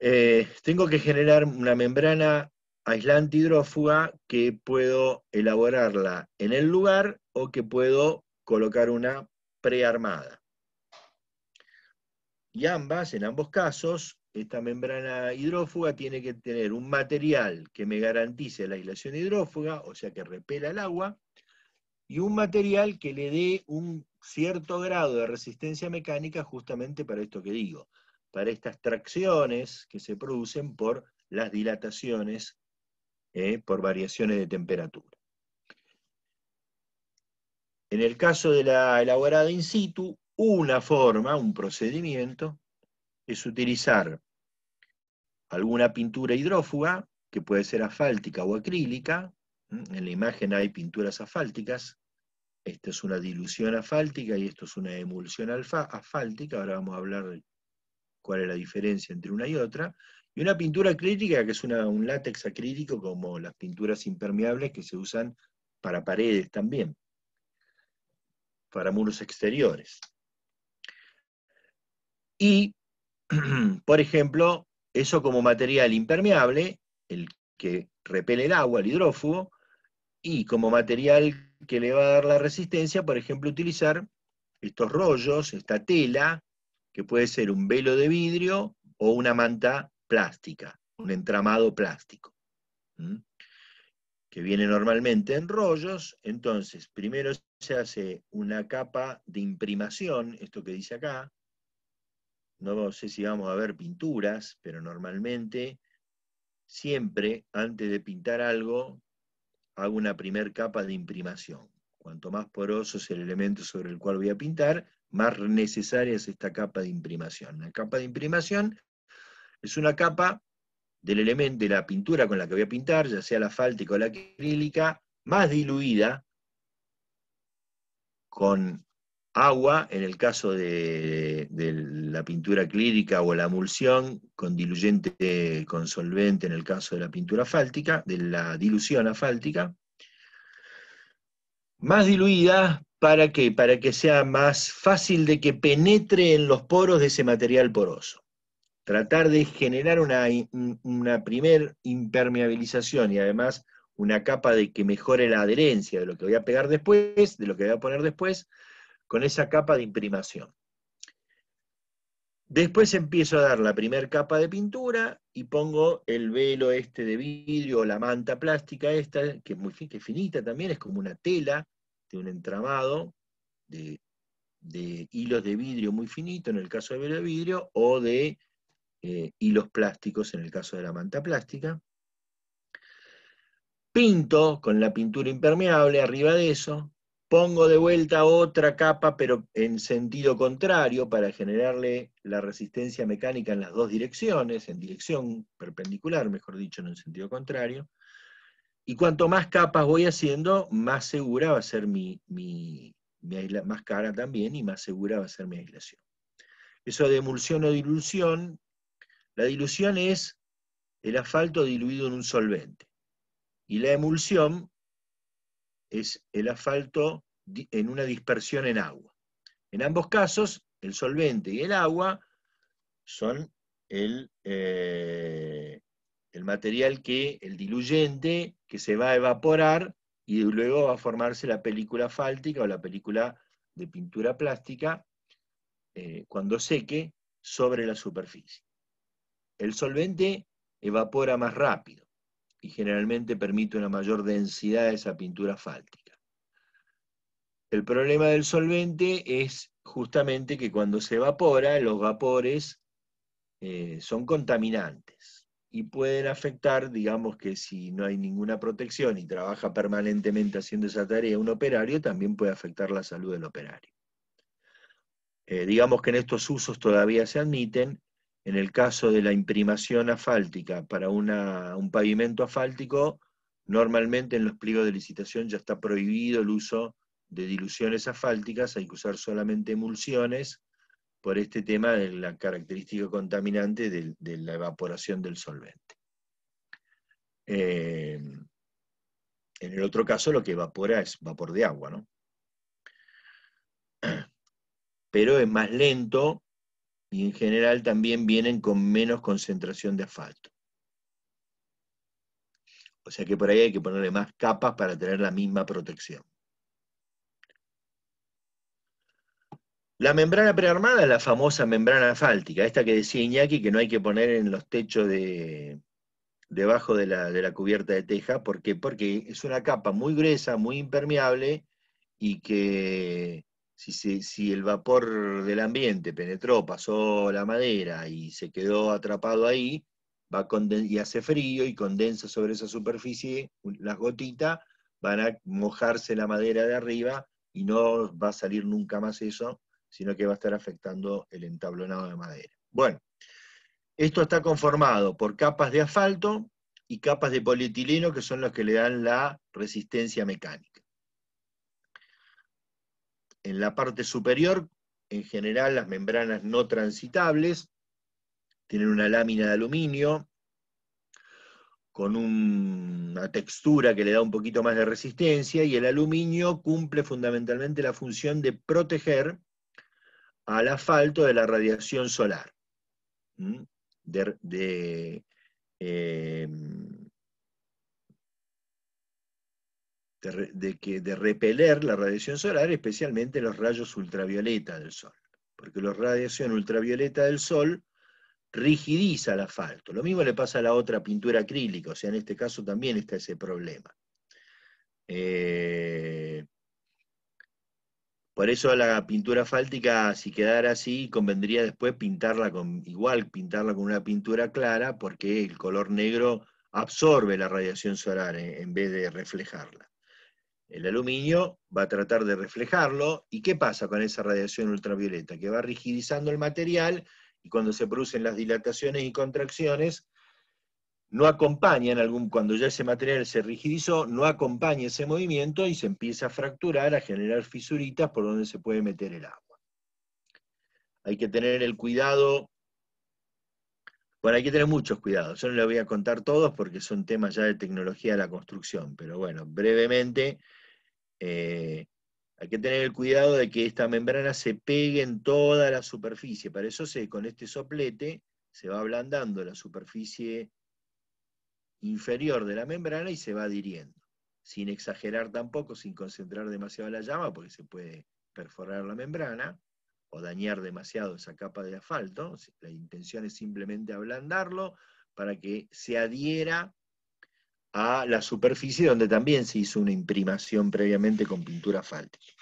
Eh, tengo que generar una membrana aislante hidrófuga que puedo elaborarla en el lugar o que puedo colocar una prearmada. Y ambas, en ambos casos, esta membrana hidrófuga tiene que tener un material que me garantice la aislación hidrófuga, o sea que repela el agua, y un material que le dé un cierto grado de resistencia mecánica justamente para esto que digo, para estas tracciones que se producen por las dilataciones ¿eh? por variaciones de temperatura. En el caso de la elaborada in situ, una forma, un procedimiento, es utilizar alguna pintura hidrófuga, que puede ser asfáltica o acrílica. ¿Mm? En la imagen hay pinturas asfálticas. Esta es una dilución asfáltica y esto es una emulsión asfáltica. Ahora vamos a hablar de cuál es la diferencia entre una y otra. Y una pintura acrílica, que es un látex acrítico, como las pinturas impermeables que se usan para paredes también, para muros exteriores. Y, por ejemplo, eso como material impermeable, el que repele el agua, el hidrófugo, y como material que le va a dar la resistencia, por ejemplo, utilizar estos rollos, esta tela, que puede ser un velo de vidrio o una manta plástica, un entramado plástico, que viene normalmente en rollos. Entonces, primero se hace una capa de imprimación, esto que dice acá. No sé si vamos a ver pinturas, pero normalmente, siempre antes de pintar algo, hago una primer capa de imprimación. Cuanto más poroso es el elemento sobre el cual voy a pintar, más necesaria es esta capa de imprimación. La capa de imprimación es una capa del elemento de la pintura con la que voy a pintar, ya sea la fáltica o la acrílica, más diluida con agua, en el caso de, la pintura acrílica o la emulsión, con diluyente con solvente en el caso de la pintura fáltica, de la dilución afáltica, más diluida, ¿para qué? Para que sea más fácil de que penetre en los poros de ese material poroso tratar de generar una, una primer impermeabilización y además una capa de que mejore la adherencia de lo que voy a pegar después, de lo que voy a poner después, con esa capa de imprimación. Después empiezo a dar la primera capa de pintura y pongo el velo este de vidrio o la manta plástica esta, que es muy que finita también, es como una tela de un entramado de, de, hilos de vidrio muy finito, en el caso de velo de vidrio, o de eh, y los plásticos en el caso de la manta plástica. Pinto con la pintura impermeable arriba de eso, pongo de vuelta otra capa pero en sentido contrario para generarle la resistencia mecánica en las dos direcciones, en dirección perpendicular, mejor dicho, en un sentido contrario. Y cuanto más capas voy haciendo, más segura va a ser mi, mi, más cara también y más segura va a ser mi aislación. Eso de emulsión o dilución la dilución es el asfalto diluido en un solvente. Y la emulsión es el asfalto en una dispersión en agua. En ambos casos, el solvente y el agua son eh, el, material que, el diluyente, que se va a evaporar y luego va a formarse la película fáltica o la película de pintura plástica eh, cuando seque sobre la superficie. El solvente evapora más rápido y generalmente permite una mayor densidad de esa pintura fáltica. El problema del solvente es justamente que cuando se evapora, los vapores eh, son contaminantes y pueden afectar, digamos que si no hay ninguna protección y trabaja permanentemente haciendo esa tarea un operario, también puede afectar la salud del operario. Eh, digamos que en estos usos todavía se admiten, en el caso de la imprimación asfáltica para un pavimento asfáltico, normalmente en los pliegos de licitación ya está prohibido el uso de diluciones asfálticas, hay que usar solamente emulsiones por este tema de la característica contaminante de, la evaporación del solvente. Eh, en el otro caso lo que evapora es vapor de agua, ¿no? Pero es más lento y en general también vienen con menos concentración de asfalto. O sea que por ahí hay que ponerle más capas para tener la misma protección. La membrana prearmada es la famosa membrana asfáltica, esta que decía Iñaki que no hay que poner en los techos de, debajo de la, de la cubierta de teja. ¿Por qué? Porque es una capa muy gruesa, muy impermeable y que si, el vapor del ambiente penetró, pasó la madera y se quedó atrapado ahí, va y hace frío y condensa sobre esa superficie las gotitas, van a mojarse la madera de arriba y no va a salir nunca más eso, sino que va a estar afectando el entablonado de madera. Bueno, esto está conformado por capas de asfalto y capas de polietileno, que son los que le dan la resistencia mecánica en la parte superior, en general las membranas no transitables, tienen una lámina de aluminio con una textura que le da un poquito más de resistencia y el aluminio cumple fundamentalmente la función de proteger al asfalto de la radiación solar, de, que, de repeler la radiación solar, especialmente los rayos ultravioleta del sol, porque la radiación ultravioleta del sol rigidiza el asfalto. Lo mismo le pasa a la otra pintura acrílica, o sea, en este caso también está ese problema. Eh, por eso la pintura fáltica si quedara así, convendría después pintarla con, igual pintarla con una pintura clara, porque el color negro absorbe la radiación solar eh, en vez de reflejarla. El aluminio va a tratar de reflejarlo. ¿Y qué pasa con esa radiación ultravioleta? Que va rigidizando el material y cuando se producen las dilataciones y contracciones, no acompañan algún, cuando ya ese material se rigidizó, no acompaña ese movimiento y se empieza a fracturar, a generar fisuritas por donde se puede meter el agua. Hay que tener el cuidado, bueno, hay que tener muchos cuidados, yo no les voy a contar todos porque son temas ya de tecnología de la construcción, pero bueno, brevemente, eh, hay que tener el cuidado de que esta membrana se pegue en toda la superficie. Para eso se, con este soplete se va ablandando la superficie inferior de la membrana y se va adhiriendo. Sin exagerar tampoco, sin concentrar demasiado la llama, porque se puede perforar la membrana o dañar demasiado esa capa de asfalto. La intención es simplemente ablandarlo para que se adhiera a la superficie donde también se hizo una imprimación previamente con pintura fáltica.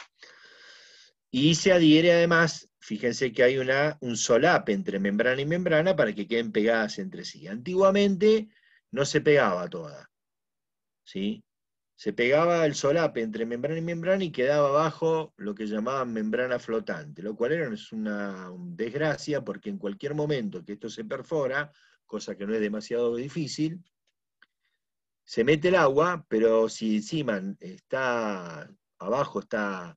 Y se adhiere además, fíjense que hay un solape entre membrana y membrana para que queden pegadas entre sí. Antiguamente no se pegaba toda. ¿sí? Se pegaba el solape entre membrana y membrana y quedaba abajo lo que llamaban membrana flotante, lo cual era una desgracia porque en cualquier momento que esto se perfora, cosa que no es demasiado difícil, se mete el agua, pero si encima está abajo, está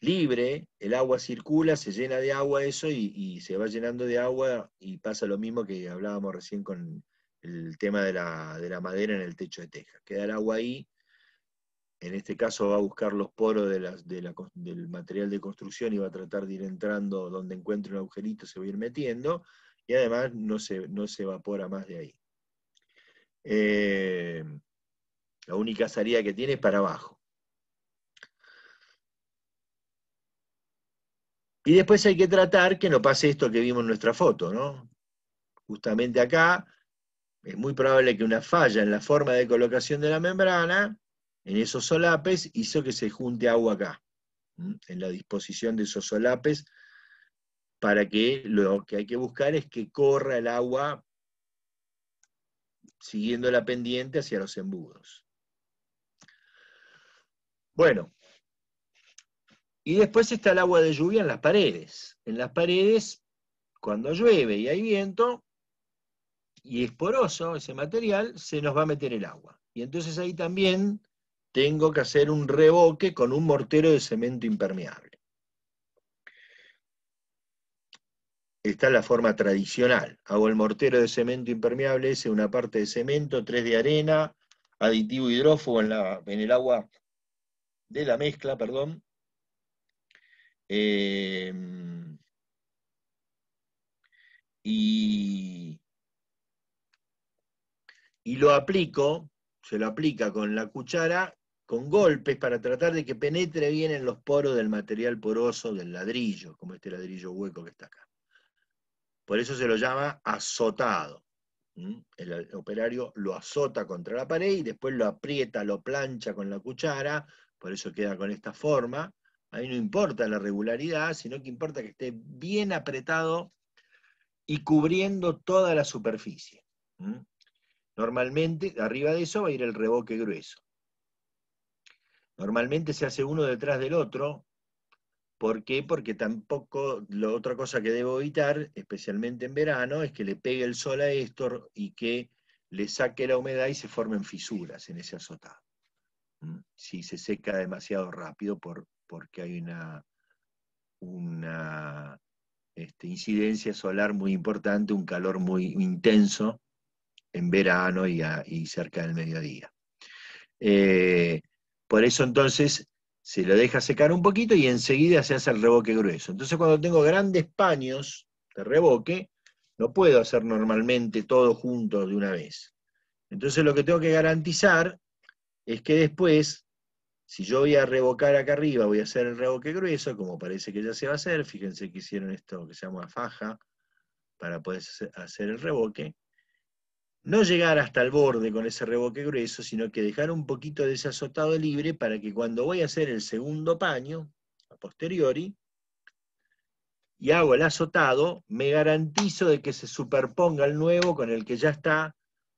libre, el agua circula, se llena de agua eso y, se va llenando de agua y pasa lo mismo que hablábamos recién con el tema de la, madera en el techo de teja Queda el agua ahí, en este caso va a buscar los poros del material de construcción y va a tratar de ir entrando donde encuentre un agujerito, se va a ir metiendo y además no se, no se evapora más de ahí. Eh, la única salida que tiene es para abajo. Y después hay que tratar que no pase esto que vimos en nuestra foto, ¿no? Justamente acá es muy probable que una falla en la forma de colocación de la membrana, en esos solapes, hizo que se junte agua acá, en la disposición de esos solapes, para que lo que hay que buscar es que corra el agua siguiendo la pendiente hacia los embudos. Bueno, y después está el agua de lluvia en las paredes. En las paredes, cuando llueve y hay viento, y es poroso ese material, se nos va a meter el agua. Y entonces ahí también tengo que hacer un reboque con un mortero de cemento impermeable. Esta es la forma tradicional. Hago el mortero de cemento impermeable, es una parte de cemento, tres de arena, aditivo hidrófobo en el agua de la mezcla, perdón. Eh, y, y lo aplico, se lo aplica con la cuchara, con golpes para tratar de que penetre bien en los poros del material poroso del ladrillo, como este ladrillo hueco que está acá. Por eso se lo llama azotado. El operario lo azota contra la pared y después lo aprieta, lo plancha con la cuchara por eso queda con esta forma. Ahí no importa la regularidad, sino que importa que esté bien apretado y cubriendo toda la superficie. Normalmente, arriba de eso va a ir el reboque grueso. Normalmente se hace uno detrás del otro. ¿Por qué? Porque tampoco, la otra cosa que debo evitar, especialmente en verano, es que le pegue el sol a esto y que le saque la humedad y se formen fisuras en ese azotado si se seca demasiado rápido porque hay una, este, incidencia solar muy importante, un calor muy intenso en verano y, cerca del mediodía. Eh, por eso entonces se lo deja secar un poquito y enseguida se hace el reboque grueso. Entonces cuando tengo grandes paños de reboque, no puedo hacer normalmente todo junto de una vez. Entonces lo que tengo que garantizar es que después, si yo voy a revocar acá arriba, voy a hacer el revoque grueso, como parece que ya se va a hacer, fíjense que hicieron esto que se llama faja, para poder hacer el revoque, no llegar hasta el borde con ese revoque grueso, sino que dejar un poquito de ese azotado libre para que cuando voy a hacer el segundo paño, a posteriori, y hago el azotado, me garantizo de que se superponga el nuevo con el que ya está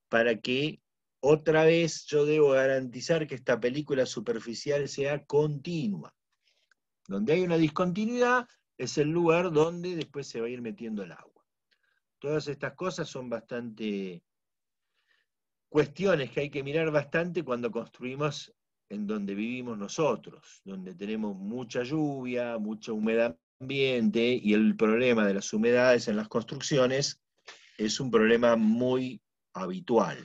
para que otra vez yo debo garantizar que esta película superficial sea continua. Donde hay una discontinuidad es el lugar donde después se va a ir metiendo el agua. Todas estas cosas son bastante cuestiones que hay que mirar bastante cuando construimos en donde vivimos nosotros, donde tenemos mucha lluvia, mucha humedad ambiente y el problema de las humedades en las construcciones es un problema muy habitual.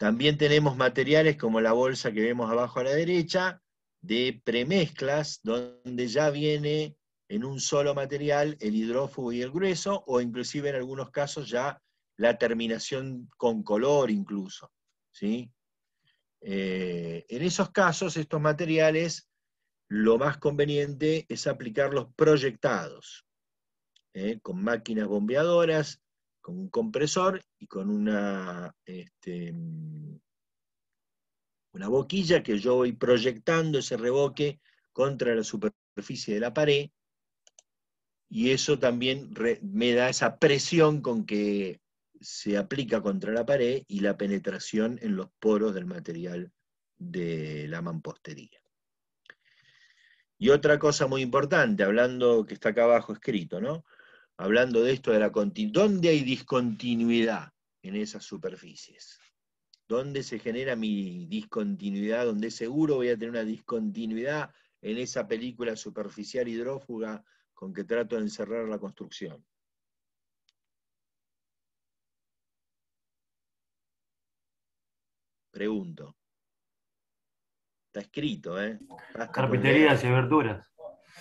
También tenemos materiales como la bolsa que vemos abajo a la derecha, de premezclas, donde ya viene en un solo material el hidrófugo y el grueso, o inclusive en algunos casos ya la terminación con color incluso. ¿sí? Eh, en esos casos, estos materiales, lo más conveniente es aplicarlos proyectados, ¿eh? con máquinas bombeadoras, un compresor y con una, este, mm, una boquilla que yo voy proyectando ese reboque contra la superficie de la pared y eso también me da esa presión con que se aplica contra la pared y la penetración en los poros del material de la mampostería. Y otra cosa muy importante, hablando que está acá abajo escrito, ¿no? hablando de esto de la ¿dónde hay discontinuidad en esas superficies? ¿Dónde se genera mi discontinuidad? ¿Dónde seguro voy a tener una discontinuidad en esa película superficial hidrófuga con que trato de encerrar la construcción? Pregunto. Está escrito, ¿eh? Carpinterías y verduras.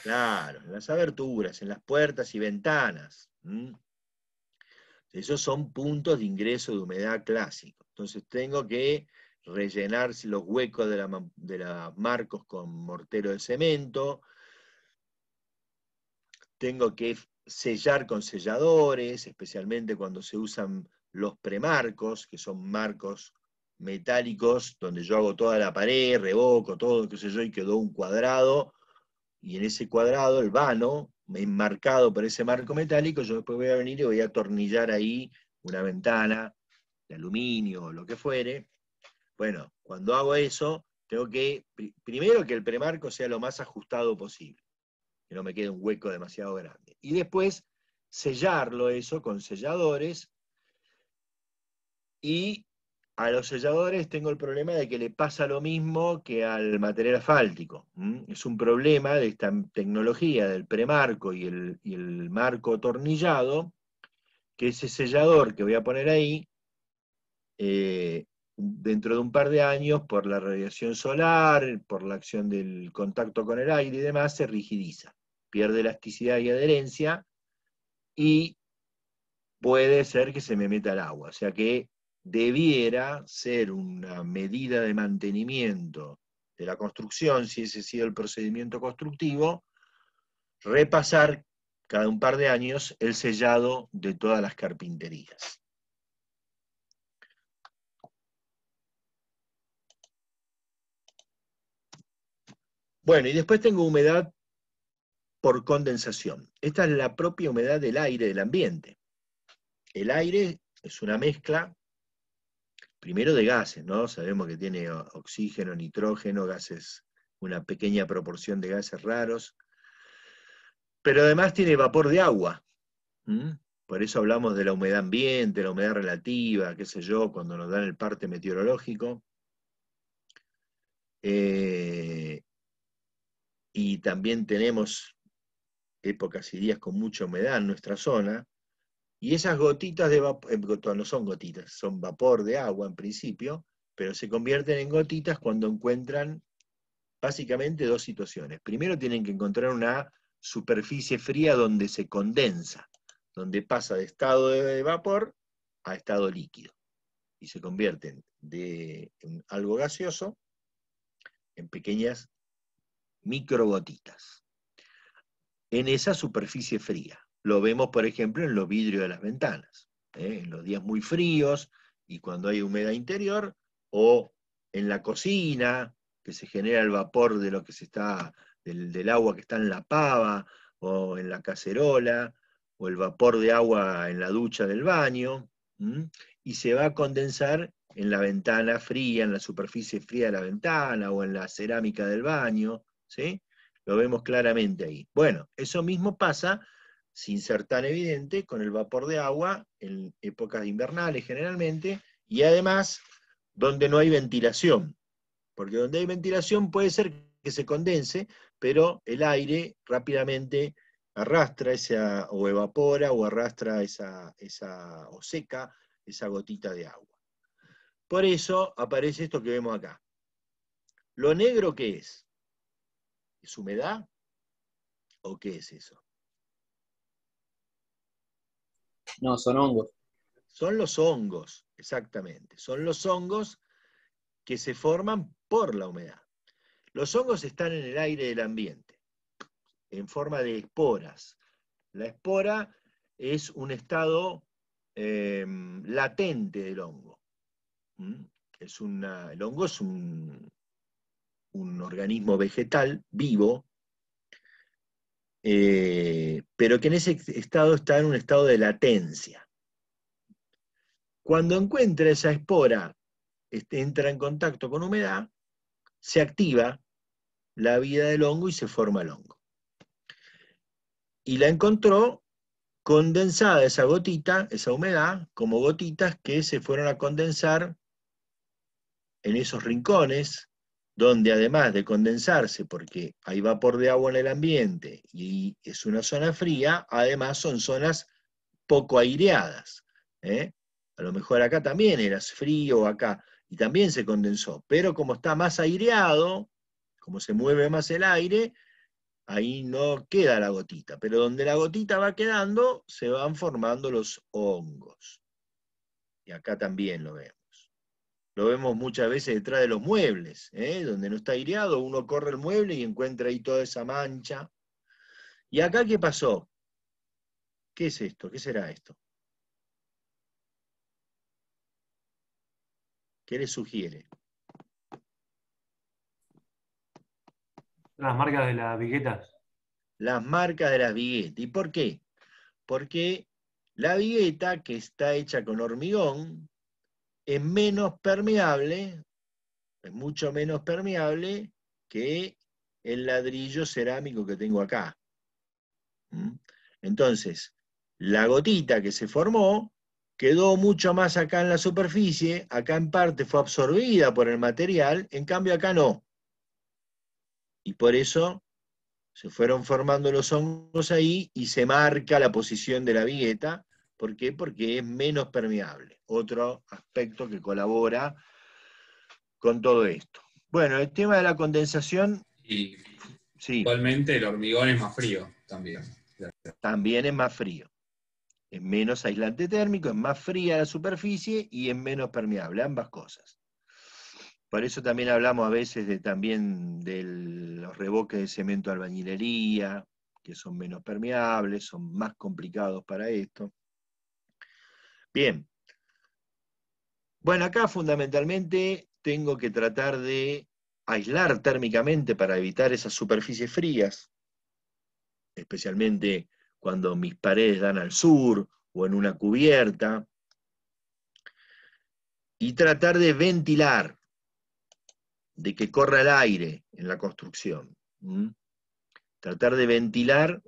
Claro, en las aberturas, en las puertas y ventanas. Esos son puntos de ingreso de humedad clásico. Entonces tengo que rellenar los huecos de, los marcos con mortero de cemento. Tengo que sellar con selladores, especialmente cuando se usan los premarcos, que son marcos metálicos, donde yo hago toda la pared, revoco todo, qué sé yo, y quedó un cuadrado y en ese cuadrado, el vano, enmarcado por ese marco metálico, yo después voy a venir y voy a atornillar ahí una ventana de aluminio o lo que fuere. Bueno, cuando hago eso, tengo que, primero que el premarco sea lo más ajustado posible, que no me quede un hueco demasiado grande. Y después sellarlo eso con selladores y a los selladores tengo el problema de que le pasa lo mismo que al material asfáltico. Es un problema de esta tecnología del premarco y el, y el marco tornillado, que ese sellador que voy a poner ahí, eh, dentro de un par de años, por la radiación solar, por la acción del contacto con el aire y demás, se rigidiza, pierde elasticidad y adherencia y puede ser que se me meta el agua. O sea que debiera ser una medida de mantenimiento de la construcción, si ese ha sido el procedimiento constructivo, repasar cada un par de años el sellado de todas las carpinterías. Bueno, y después tengo humedad por condensación. Esta es la propia humedad del aire del ambiente. El aire es una mezcla primero de gases, ¿no? Sabemos que tiene oxígeno, nitrógeno, gases, una pequeña proporción de gases raros, pero además tiene vapor de agua. Por eso hablamos de la humedad ambiente, la humedad relativa, qué sé yo, cuando nos dan el parte meteorológico. Eh, y también tenemos épocas y días con mucha humedad en nuestra zona, y esas gotitas de vapor, eh, no son gotitas, son vapor de agua en principio, pero se convierten en gotitas cuando encuentran básicamente dos situaciones. Primero tienen que encontrar una superficie fría donde se condensa, donde pasa de estado de vapor a estado líquido y se convierten de algo gaseoso en pequeñas microgotitas en esa superficie fría. Lo vemos, por ejemplo, en los vidrios de las ventanas, ¿eh? en los días muy fríos y cuando hay humedad interior, o en la cocina, que se genera el vapor de lo que se está, del, agua que está en la pava, o en la cacerola, o el vapor de agua en la ducha del baño, y se va a condensar en la ventana fría, en la superficie fría de la ventana o en la cerámica del baño, ¿sí? Lo vemos claramente ahí. Bueno, eso mismo pasa sin ser tan evidente, con el vapor de agua en épocas invernales generalmente, y además donde no hay ventilación, porque donde hay ventilación puede ser que se condense, pero el aire rápidamente arrastra esa, o evapora o arrastra esa, esa, o seca esa gotita de agua. Por eso aparece esto que vemos acá. ¿Lo negro qué es? ¿Es humedad? ¿O qué es eso? No, son hongos. Son los hongos, exactamente. Son los hongos que se forman por la humedad. Los hongos están en el aire del ambiente, en forma de esporas. La espora es un estado em, latente del hongo. Es el hongo es un, un organismo vegetal vivo eh, pero que en ese estado está en un estado de latencia. Cuando encuentra esa espora, este, entra en contacto con humedad, se activa la vida del hongo y se forma el hongo. Y la encontró condensada esa gotita, esa humedad, como gotitas que se fueron a condensar en esos rincones donde además de condensarse porque hay vapor de agua en el ambiente y es una zona fría, además son zonas poco aireadas. ¿eh? A lo mejor acá también era frío, acá, y también se condensó, pero como está más aireado, como se mueve más el aire, ahí no queda la gotita, pero donde la gotita va quedando, se van formando los hongos. Y acá también lo vemos lo vemos muchas veces detrás de los muebles, ¿eh? donde no está aireado, uno corre el mueble y encuentra ahí toda esa mancha. ¿Y acá qué pasó? ¿Qué es esto? ¿Qué será esto? ¿Qué le sugiere? Las marcas de las viguetas. Las marcas de las viguetas. ¿Y por qué? Porque la vigueta que está hecha con hormigón, es menos permeable, es mucho menos permeable que el ladrillo cerámico que tengo acá. ¿Mm? Entonces, la gotita que se formó quedó mucho más acá en la superficie, acá en parte fue absorbida por el material, en cambio acá no. Y por eso se fueron formando los hongos ahí y se marca la posición de la vigueta ¿Por qué? Porque es menos permeable. Otro aspecto que colabora con todo esto. Bueno, el tema de la condensación. Y sí. igualmente el hormigón es más frío también. También es más frío. Es menos aislante térmico, es más fría la superficie y es menos permeable, ambas cosas. Por eso también hablamos a veces de, también de los reboques de cemento albañilería, que son menos permeables, son más complicados para esto. Bien. Bueno, acá fundamentalmente tengo que tratar de aislar térmicamente para evitar esas superficies frías, especialmente cuando mis paredes dan al sur o en una cubierta, y tratar de ventilar, de que corra el aire en la construcción. Tratar de ventilar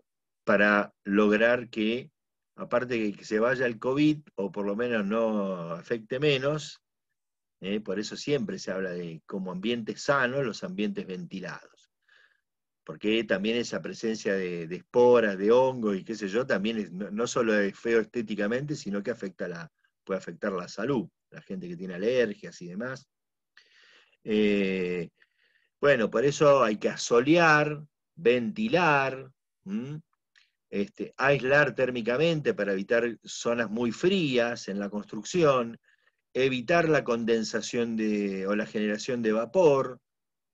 para lograr que aparte que se vaya el COVID, o por lo menos no afecte menos, eh, por eso siempre se habla de como ambientes sanos, los ambientes ventilados. Porque también esa presencia de, esporas, de hongos, y qué sé yo, también no, solo es feo estéticamente, sino que afecta la, puede afectar la salud, la gente que tiene alergias y demás. Eh, bueno, por eso hay que asolear, ventilar, este, aislar térmicamente para evitar zonas muy frías en la construcción, evitar la condensación de, o la generación de vapor,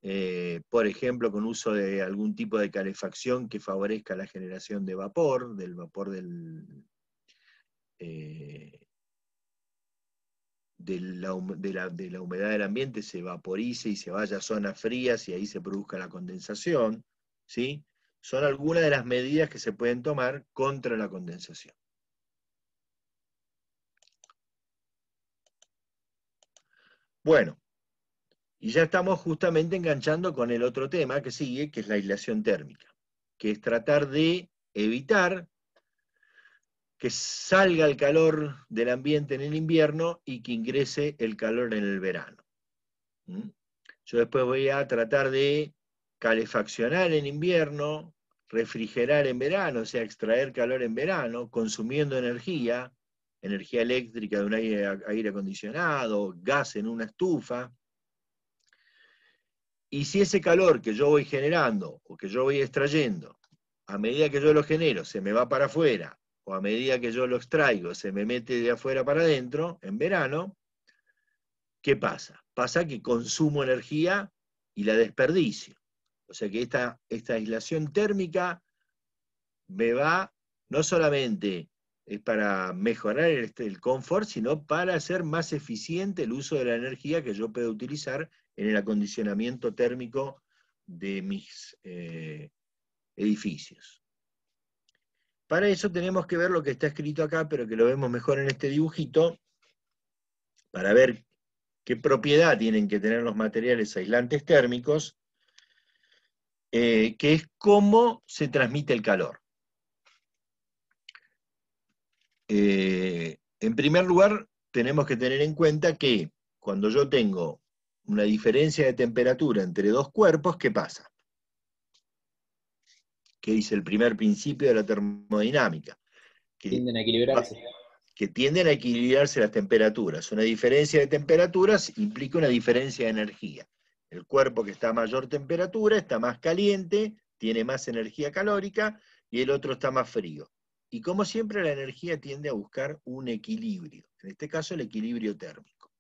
eh, por ejemplo, con uso de algún tipo de calefacción que favorezca la generación de vapor, del vapor del, eh, de, la, de, la, humedad del ambiente se vaporice y se vaya a zonas frías y ahí se produzca la condensación, ¿sí? son algunas de las medidas que se pueden tomar contra la condensación. Bueno, y ya estamos justamente enganchando con el otro tema que sigue, que es la aislación térmica, que es tratar de evitar que salga el calor del ambiente en el invierno y que ingrese el calor en el verano. ¿Mm? Yo después voy a tratar de calefaccionar en invierno, refrigerar en verano, o sea, extraer calor en verano, consumiendo energía, energía eléctrica de un aire, acondicionado, gas en una estufa. Y si ese calor que yo voy generando o que yo voy extrayendo, a medida que yo lo genero, se me va para afuera, o a medida que yo lo extraigo, se me mete de afuera para adentro, en verano, ¿qué pasa? Pasa que consumo energía y la desperdicio. O sea que esta, aislación térmica me va no solamente es para mejorar este, el, confort, sino para hacer más eficiente el uso de la energía que yo puedo utilizar en el acondicionamiento térmico de mis eh, edificios. Para eso tenemos que ver lo que está escrito acá, pero que lo vemos mejor en este dibujito, para ver qué propiedad tienen que tener los materiales aislantes térmicos, eh, que es cómo se transmite el calor. Eh, en primer lugar, tenemos que tener en cuenta que cuando yo tengo una diferencia de temperatura entre dos cuerpos, ¿qué pasa? ¿Qué dice el primer principio de la termodinámica. Que tienden a equilibrarse. Que tienden a equilibrarse las temperaturas. Una diferencia de temperaturas implica una diferencia de energía. El cuerpo que está a mayor temperatura está más caliente, tiene más energía calórica y el otro está más frío. Y como siempre, la energía tiende a buscar un equilibrio, en este caso el equilibrio térmico.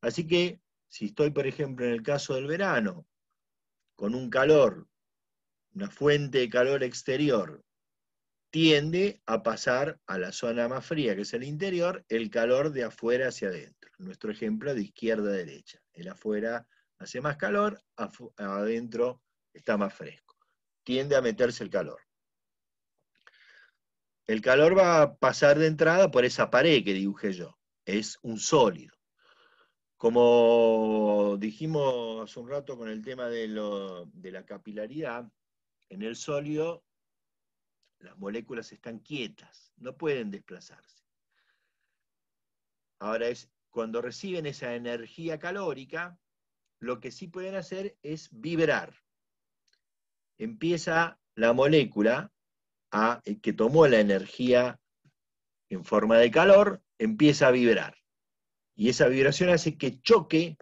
Así que, si estoy, por ejemplo, en el caso del verano, con un calor, una fuente de calor exterior, tiende a pasar a la zona más fría, que es el interior, el calor de afuera hacia adentro. Nuestro ejemplo de izquierda a derecha, el afuera hace más calor, adentro está más fresco. Tiende a meterse el calor. El calor va a pasar de entrada por esa pared que dibujé yo. Es un sólido. Como dijimos hace un rato con el tema de, de la capilaridad, en el sólido las moléculas están quietas, no pueden desplazarse. Ahora es cuando reciben esa energía calórica, lo que sí pueden hacer es vibrar. Empieza la molécula a, eh, que tomó la energía en forma de calor, empieza a vibrar. Y esa vibración hace que choque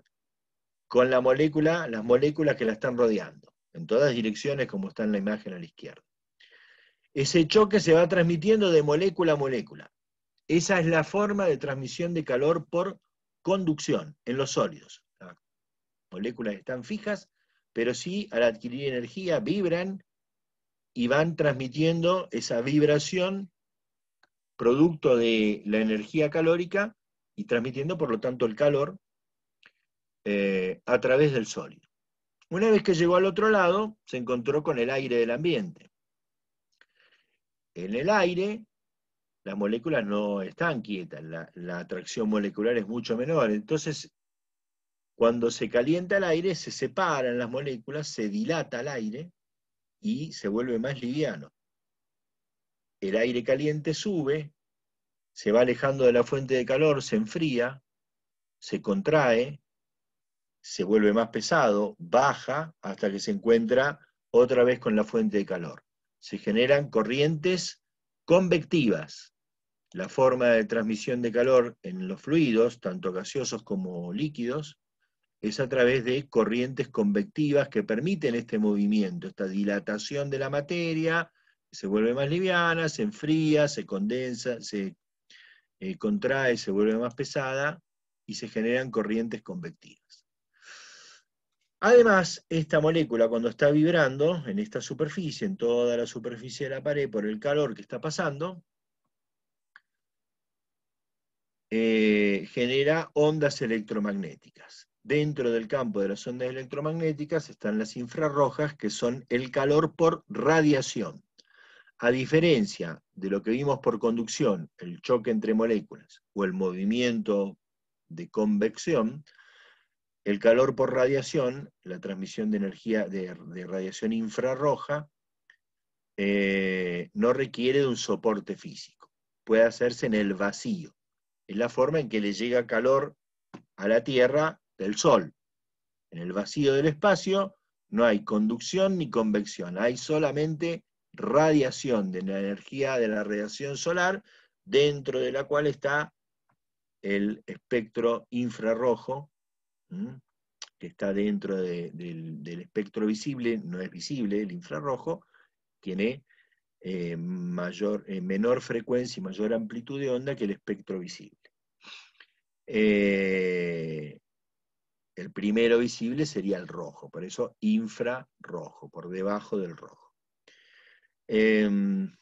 con la molécula, las moléculas que la están rodeando, en todas direcciones, como está en la imagen a la izquierda. Ese choque se va transmitiendo de molécula a molécula. Esa es la forma de transmisión de calor por conducción en los sólidos moléculas están fijas, pero sí al adquirir energía vibran y van transmitiendo esa vibración producto de la energía calórica y transmitiendo, por lo tanto, el calor eh, a través del sólido. Una vez que llegó al otro lado, se encontró con el aire del ambiente. En el aire, las moléculas no están quietas, la, la atracción molecular es mucho menor, entonces cuando se calienta el aire, se separan las moléculas, se dilata el aire y se vuelve más liviano. El aire caliente sube, se va alejando de la fuente de calor, se enfría, se contrae, se vuelve más pesado, baja hasta que se encuentra otra vez con la fuente de calor. Se generan corrientes convectivas. La forma de transmisión de calor en los fluidos, tanto gaseosos como líquidos, es a través de corrientes convectivas que permiten este movimiento, esta dilatación de la materia, se vuelve más liviana, se enfría, se condensa, se eh, contrae, se vuelve más pesada y se generan corrientes convectivas. Además, esta molécula cuando está vibrando en esta superficie, en toda la superficie de la pared por el calor que está pasando, eh, genera ondas electromagnéticas. Dentro del campo de las ondas electromagnéticas están las infrarrojas, que son el calor por radiación. A diferencia de lo que vimos por conducción, el choque entre moléculas o el movimiento de convección, el calor por radiación, la transmisión de energía de, radiación infrarroja, eh, no requiere de un soporte físico. Puede hacerse en el vacío. Es la forma en que le llega calor a la Tierra del Sol. En el vacío del espacio no hay conducción ni convección, hay solamente radiación de la energía de la radiación solar, dentro de la cual está el espectro infrarrojo, que está dentro del, espectro visible, no es visible, el infrarrojo, tiene eh, eh, menor frecuencia y mayor amplitud de onda que el espectro visible. Eh, el primero visible sería el rojo, por eso infrarrojo, por debajo del rojo. Em,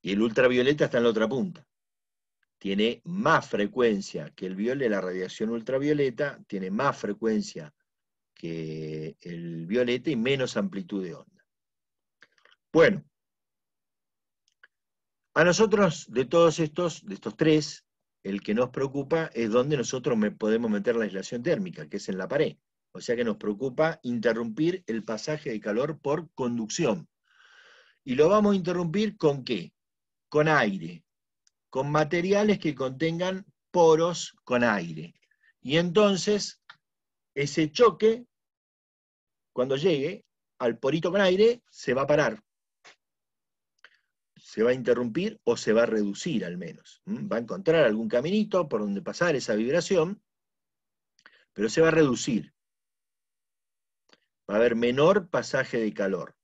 y el ultravioleta está en la otra punta. Tiene más frecuencia que el violeta, la radiación ultravioleta tiene más frecuencia que el violeta y menos amplitud de onda. Bueno, a nosotros de todos estos, de estos tres, el que nos preocupa es dónde nosotros podemos meter la aislación térmica, que es en la pared. O sea que nos preocupa interrumpir el pasaje de calor por conducción. ¿Y lo vamos a interrumpir con qué? Con aire, con materiales que contengan poros con aire. Y entonces, ese choque, cuando llegue al porito con aire, se va a parar se va a interrumpir o se va a reducir al menos. Va a encontrar algún caminito por donde pasar esa vibración, pero se va a reducir. Va a haber menor pasaje de calor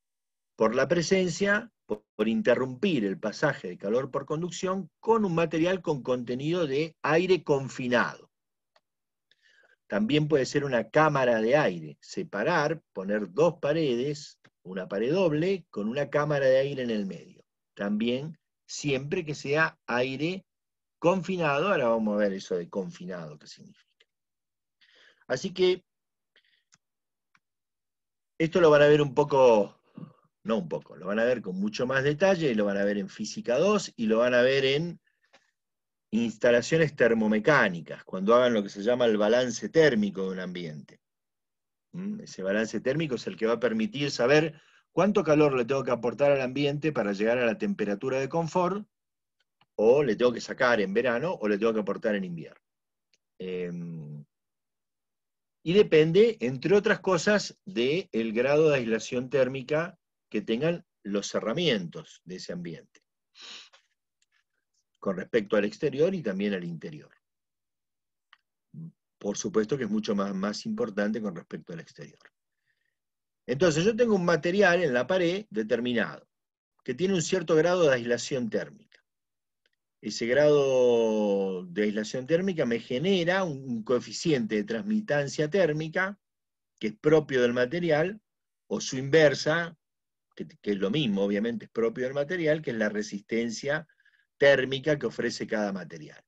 por la presencia, por, interrumpir el pasaje de calor por conducción con un material con contenido de aire confinado. También puede ser una cámara de aire, separar, poner dos paredes, una pared doble, con una cámara de aire en el medio también, siempre que sea aire confinado. Ahora vamos a ver eso de confinado, qué significa. Así que esto lo van a ver un poco, no un poco, lo van a ver con mucho más detalle, lo van a ver en Física 2 y lo van a ver en instalaciones termomecánicas, cuando hagan lo que se llama el balance térmico de un ambiente. ¿Mm? Ese balance térmico es el que va a permitir saber ¿Cuánto calor le tengo que aportar al ambiente para llegar a la temperatura de confort? O le tengo que sacar en verano o le tengo que aportar en invierno. Em, y depende, entre otras cosas, del grado de aislación térmica que tengan los cerramientos de ese ambiente con respecto al exterior y también al interior. Por supuesto que es mucho más importante con respecto al exterior. Entonces yo tengo un material en la pared determinado, que tiene un cierto grado de aislación térmica. Ese grado de aislación térmica me genera un coeficiente de transmitancia térmica, que es propio del material, o su inversa, que, que, es lo mismo, obviamente es propio del material, que es la resistencia térmica que ofrece cada material.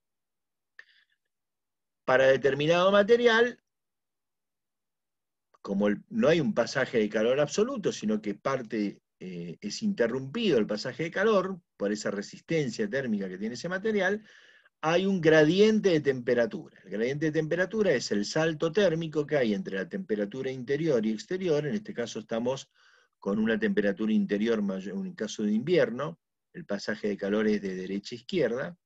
Para determinado material, como no hay un pasaje de calor absoluto, sino que parte eh, es interrumpido el pasaje de calor por esa resistencia térmica que tiene ese material, hay un gradiente de temperatura. El gradiente de temperatura es el salto térmico que hay entre la temperatura interior y exterior. En este caso estamos con una temperatura interior mayor, en el caso de invierno, el pasaje de calor es de derecha a izquierda.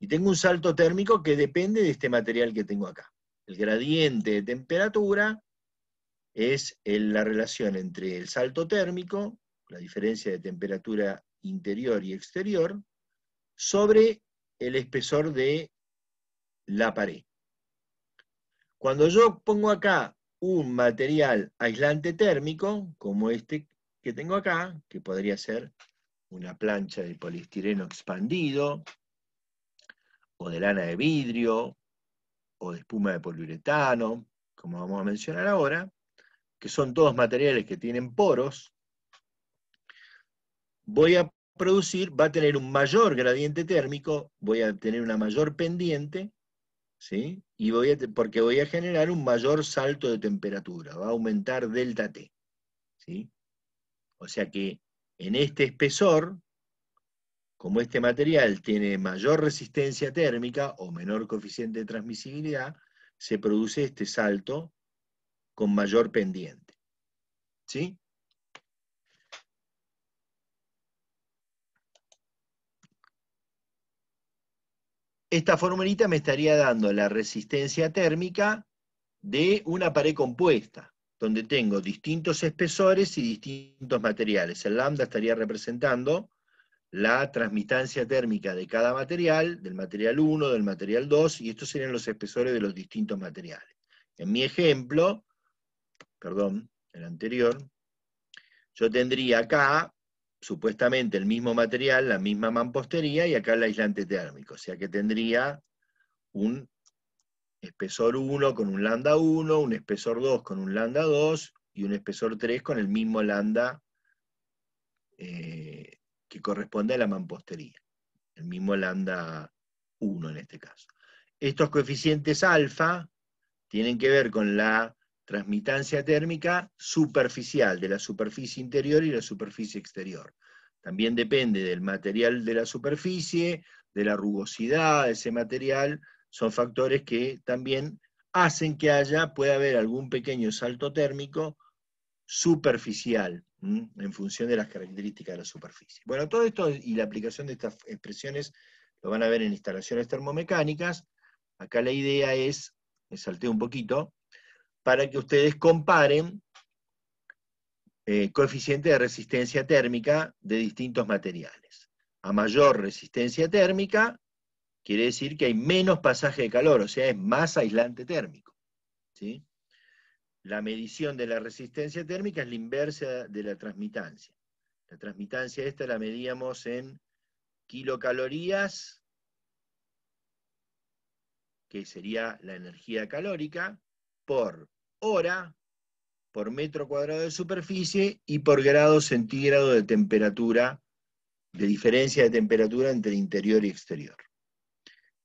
Y tengo un salto térmico que depende de este material que tengo acá. El gradiente de temperatura es la relación entre el salto térmico, la diferencia de temperatura interior y exterior, sobre el espesor de la pared. Cuando yo pongo acá un material aislante térmico, como este que tengo acá, que podría ser una plancha de poliestireno expandido, o de lana de vidrio, o de espuma de poliuretano, como vamos a mencionar ahora, que son todos materiales que tienen poros, voy a producir, va a tener un mayor gradiente térmico, voy a tener una mayor pendiente, ¿sí? y voy porque voy a generar un mayor salto de temperatura, va a aumentar delta T. ¿sí? O sea que en este espesor, como este material tiene mayor resistencia térmica o menor coeficiente de transmisibilidad, se produce este salto con mayor pendiente. ¿Sí? Esta formulita me estaría dando la resistencia térmica de una pared compuesta, donde tengo distintos espesores y distintos materiales. El lambda estaría representando la transmitancia térmica de cada material, del material 1, del material 2, y estos serían los espesores de los distintos materiales. En mi ejemplo, perdón, el anterior, yo tendría acá supuestamente el mismo material, la misma mampostería y acá el aislante térmico. O sea que tendría un espesor 1 con un lambda 1, un espesor 2 con un lambda 2 y un espesor 3 con el mismo lambda eh, que corresponde a la mampostería. El mismo lambda 1 en este caso. Estos coeficientes alfa tienen que ver con la transmitancia térmica superficial de la superficie interior y la superficie exterior. También depende del material de la superficie, de la rugosidad de ese material, son factores que también hacen que haya, puede haber algún pequeño salto térmico superficial en función de las características de la superficie. Bueno, todo esto y la aplicación de estas expresiones lo van a ver en instalaciones termomecánicas. Acá la idea es, me salté un poquito, para que ustedes comparen el eh, coeficiente de resistencia térmica de distintos materiales. A mayor resistencia térmica, quiere decir que hay menos pasaje de calor, o sea, es más aislante térmico. ¿sí? La medición de la resistencia térmica es la inversa de la transmitancia. La transmitancia esta la medíamos en kilocalorías, que sería la energía calórica, por hora por metro cuadrado de superficie y por grado centígrado de temperatura, de diferencia de temperatura entre interior y exterior.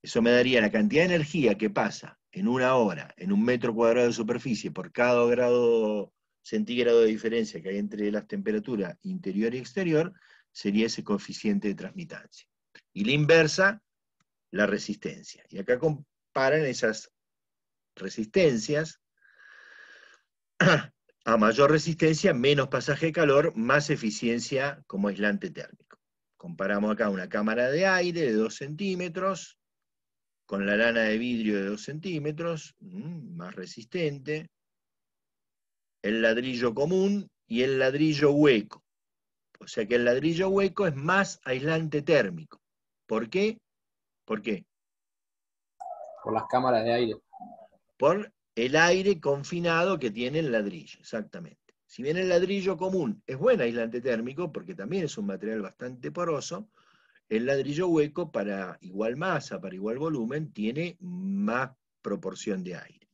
Eso me daría la cantidad de energía que pasa en una hora, en un metro cuadrado de superficie, por cada grado centígrado de diferencia que hay entre las temperaturas interior y exterior, sería ese coeficiente de transmitancia. Y la inversa, la resistencia. Y acá comparan esas resistencias a mayor resistencia, menos pasaje de calor, más eficiencia como aislante térmico. Comparamos acá una cámara de aire de 2 centímetros con la lana de vidrio de 2 centímetros, mm, más resistente, el ladrillo común y el ladrillo hueco. O sea que el ladrillo hueco es más aislante térmico. ¿Por qué? ¿Por qué? Por las cámaras de aire. Por el aire confinado que tiene el ladrillo, exactamente. Si bien el ladrillo común es buen aislante térmico, porque también es un material bastante poroso, el ladrillo hueco para igual masa, para igual volumen, tiene más proporción de aire.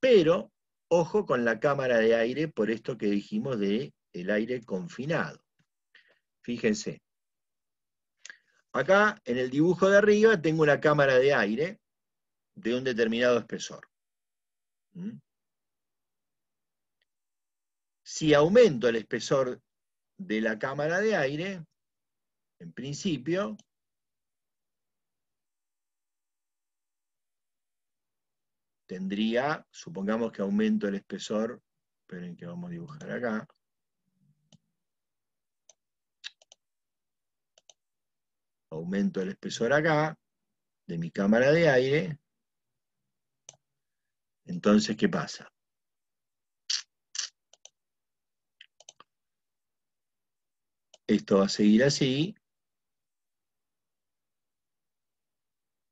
Pero, ojo con la cámara de aire, por esto que dijimos de el aire confinado. Fíjense. Acá, en el dibujo de arriba, tengo una cámara de aire, de un determinado espesor. ¿Mm? Si aumento el espesor de la cámara de aire, en principio, tendría, supongamos que aumento el espesor, esperen que vamos a dibujar acá, aumento el espesor acá de mi cámara de aire, entonces, ¿qué pasa? Esto va a seguir así.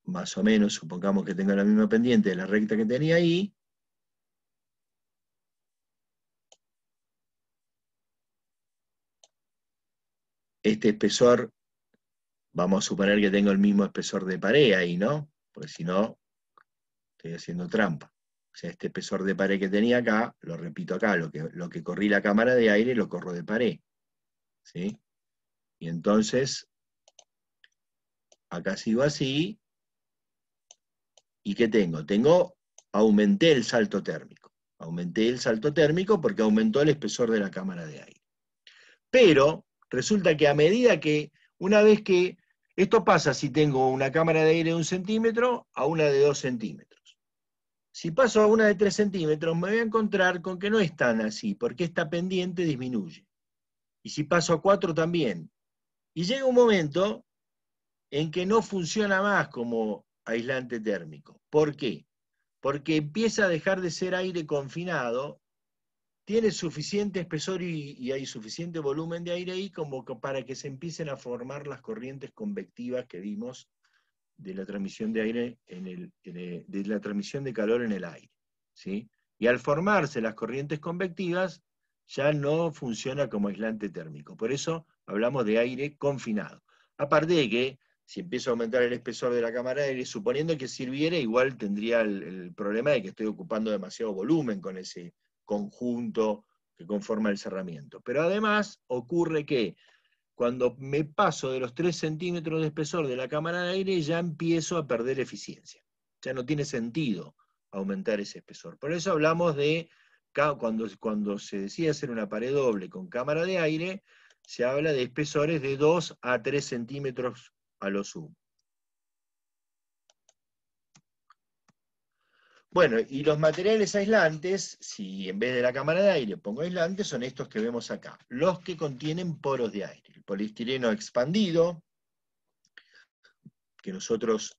Más o menos, supongamos que tengo la misma pendiente de la recta que tenía ahí. Este espesor, vamos a suponer que tengo el mismo espesor de pared ahí, ¿no? Porque si no, estoy haciendo trampa este espesor de pared que tenía acá, lo repito acá, lo que, lo que corrí la cámara de aire lo corro de pared. ¿sí? Y entonces, acá sigo así, ¿y qué tengo? Tengo, aumenté el salto térmico. Aumenté el salto térmico porque aumentó el espesor de la cámara de aire. Pero resulta que a medida que, una vez que, esto pasa si tengo una cámara de aire de un centímetro a una de dos centímetros. Si paso a una de 3 centímetros, me voy a encontrar con que no es tan así, porque esta pendiente disminuye. Y si paso a 4 también. Y llega un momento en que no funciona más como aislante térmico. ¿Por qué? Porque empieza a dejar de ser aire confinado, tiene suficiente espesor y, hay suficiente volumen de aire ahí como para que se empiecen a formar las corrientes convectivas que vimos de la transmisión de aire en de la transmisión de calor en el aire. ¿sí? Y al formarse las corrientes convectivas, ya no funciona como aislante térmico. Por eso hablamos de aire confinado. Aparte de que si empiezo a aumentar el espesor de la cámara de aire, suponiendo que sirviera, igual tendría el, el, problema de que estoy ocupando demasiado volumen con ese conjunto que conforma el cerramiento. Pero además ocurre que cuando me paso de los 3 centímetros de espesor de la cámara de aire, ya empiezo a perder eficiencia. Ya no tiene sentido aumentar ese espesor. Por eso hablamos de, cuando, cuando se decía hacer una pared doble con cámara de aire, se habla de espesores de 2 a 3 centímetros a lo sumo. Bueno, y los materiales aislantes, si en vez de la cámara de aire pongo aislantes, son estos que vemos acá, los que contienen poros de aire. El poliestireno expandido, que nosotros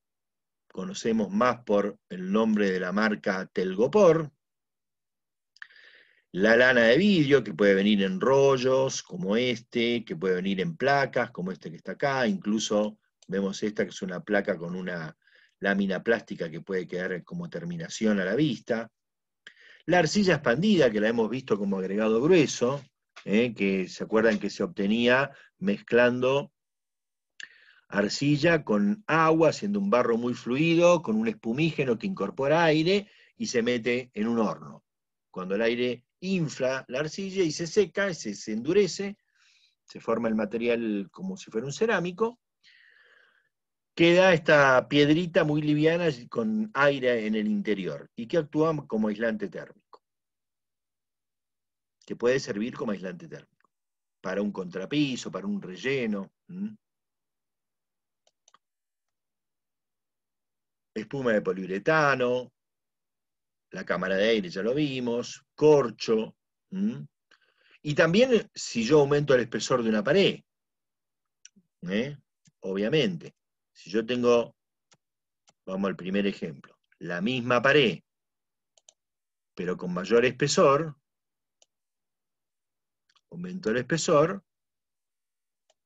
conocemos más por el nombre de la marca Telgopor, la lana de vidrio, que puede venir en rollos como este, que puede venir en placas como este que está acá, incluso vemos esta que es una placa con una lámina plástica que puede quedar como terminación a la vista. La arcilla expandida, que la hemos visto como agregado grueso, ¿eh? que se acuerdan que se obtenía mezclando arcilla con agua, haciendo un barro muy fluido, con un espumígeno que incorpora aire y se mete en un horno. Cuando el aire infla la arcilla y se seca, se endurece, se forma el material como si fuera un cerámico, queda esta piedrita muy liviana con aire en el interior y que actúa como aislante térmico, que puede servir como aislante térmico, para un contrapiso, para un relleno. Espuma de poliuretano, la cámara de aire ya lo vimos, corcho. Y también si yo aumento el espesor de una pared, ¿eh? obviamente. Si yo tengo, vamos al primer ejemplo, la misma pared, pero con mayor espesor, aumento el espesor,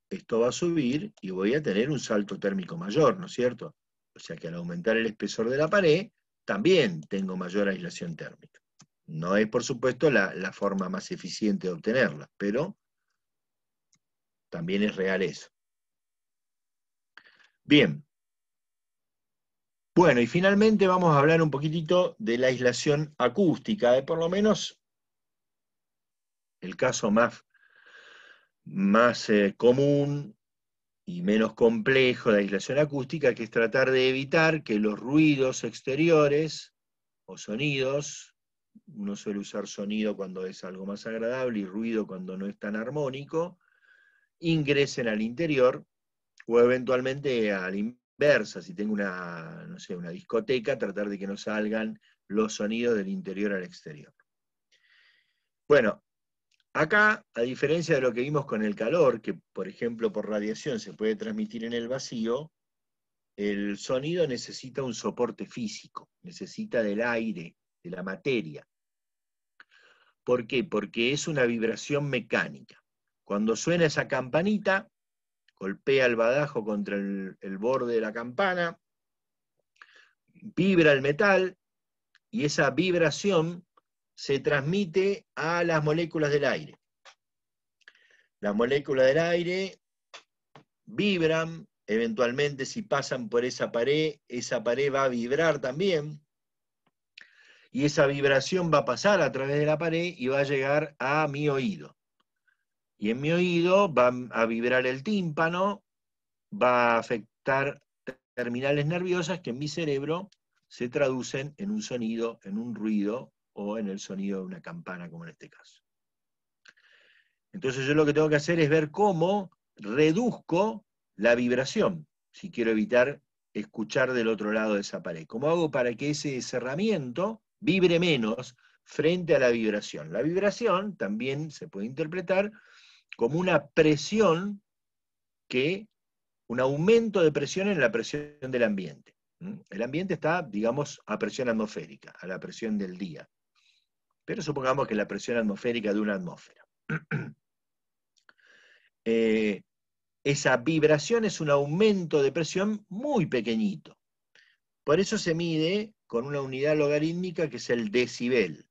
esto va a subir y voy a tener un salto térmico mayor, ¿no es cierto? O sea que al aumentar el espesor de la pared, también tengo mayor aislación térmica. No es, por supuesto, la, forma más eficiente de obtenerla, pero también es real eso. Bien. Bueno, y finalmente vamos a hablar un poquitito de la aislación acústica, de por lo menos el caso más, más eh, común y menos complejo de aislación acústica, que es tratar de evitar que los ruidos exteriores o sonidos, uno suele usar sonido cuando es algo más agradable y ruido cuando no es tan armónico, ingresen al interior o eventualmente a la inversa, si tengo una, una discoteca, tratar de que no salgan los sonidos del interior al exterior. Bueno, acá, a diferencia de lo que vimos con el calor, que por ejemplo por radiación se puede transmitir en el vacío, el sonido necesita un soporte físico, necesita del aire, de la materia. ¿Por qué? Porque es una vibración mecánica. Cuando suena esa campanita, golpea el badajo contra el, borde de la campana, vibra el metal y esa vibración se transmite a las moléculas del aire. Las moléculas del aire vibran, eventualmente si pasan por esa pared, esa pared va a vibrar también, y esa vibración va a pasar a través de la pared y va a llegar a mi oído. Y en mi oído va a vibrar el tímpano, va a afectar terminales nerviosas que en mi cerebro se traducen en un sonido, en un ruido o en el sonido de una campana, como en este caso. Entonces yo lo que tengo que hacer es ver cómo reduzco la vibración, si quiero evitar escuchar del otro lado de esa pared. ¿Cómo hago para que ese cerramiento vibre menos frente a la vibración? La vibración también se puede interpretar como una presión que, un aumento de presión en la presión del ambiente. El ambiente está, digamos, a presión atmosférica, a la presión del día. Pero supongamos que la presión atmosférica de una atmósfera. Eh, esa vibración es un aumento de presión muy pequeñito. Por eso se mide con una unidad logarítmica que es el decibel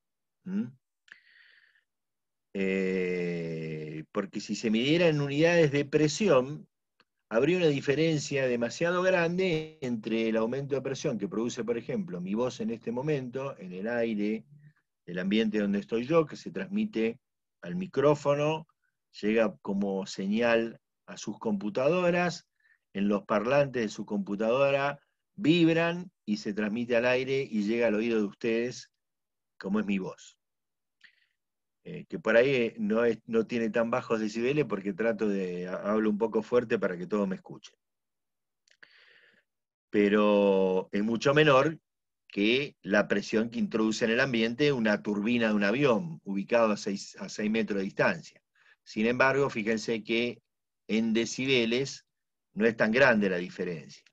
porque si se midiera en unidades de presión, habría una diferencia demasiado grande entre el aumento de presión que produce, por ejemplo, mi voz en este momento, en el aire, el ambiente donde estoy yo, que se transmite al micrófono, llega como señal a sus computadoras, en los parlantes de su computadora vibran y se transmite al aire y llega al oído de ustedes, como es mi voz. Eh, que por ahí no, tiene tan bajos decibeles porque trato de, hablo un poco fuerte para que todos me escuchen. Pero es mucho menor que la presión que introduce en el ambiente una turbina de un avión ubicado a 6 a metros de distancia. Sin embargo, fíjense que en decibeles no es tan grande la diferencia.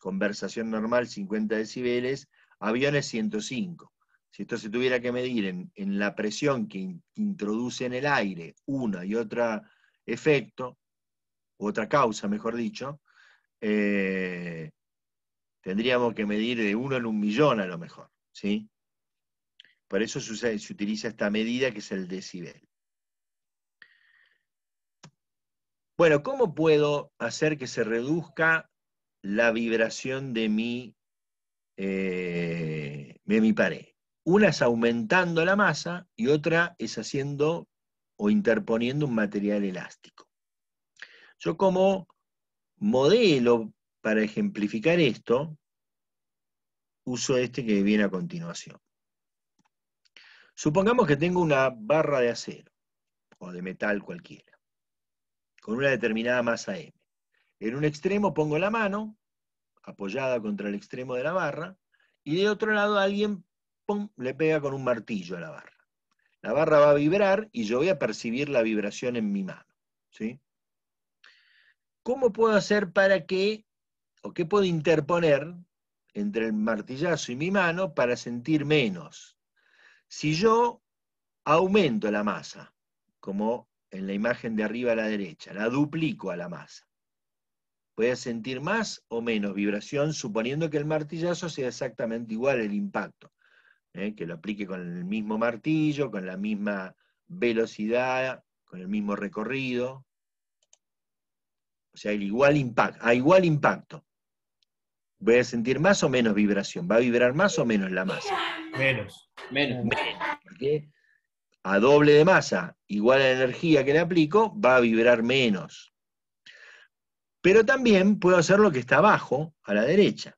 Conversación normal 50 decibeles, aviones 105 si esto se tuviera que medir en, la presión que, introduce en el aire una y otra efecto, otra causa, mejor dicho, eh, tendríamos que medir de uno en un millón a lo mejor. ¿sí? Por eso se, se utiliza esta medida que es el decibel. Bueno, ¿cómo puedo hacer que se reduzca la vibración de mi, eh, de mi pared? Una es aumentando la masa y otra es haciendo o interponiendo un material elástico. Yo como modelo para ejemplificar esto, uso este que viene a continuación. Supongamos que tengo una barra de acero o de metal cualquiera, con una determinada masa M. En un extremo pongo la mano, apoyada contra el extremo de la barra, y de otro lado alguien ¡pum!, le pega con un martillo a la barra. La barra va a vibrar y yo voy a percibir la vibración en mi mano. ¿sí? ¿Cómo puedo hacer para que, o qué puedo interponer entre el martillazo y mi mano para sentir menos? Si yo aumento la masa, como en la imagen de arriba a la derecha, la duplico a la masa, voy a sentir más o menos vibración suponiendo que el martillazo sea exactamente igual el impacto. ¿eh? que lo aplique con el mismo martillo, con la misma velocidad, con el mismo recorrido. O sea, el igual impacto a igual impacto. Voy a sentir más o menos vibración. Va a vibrar más o menos la masa. Menos. Menos. menos a doble de masa, igual a la energía que le aplico, va a vibrar menos. Pero también puedo hacer lo que está abajo, a la derecha.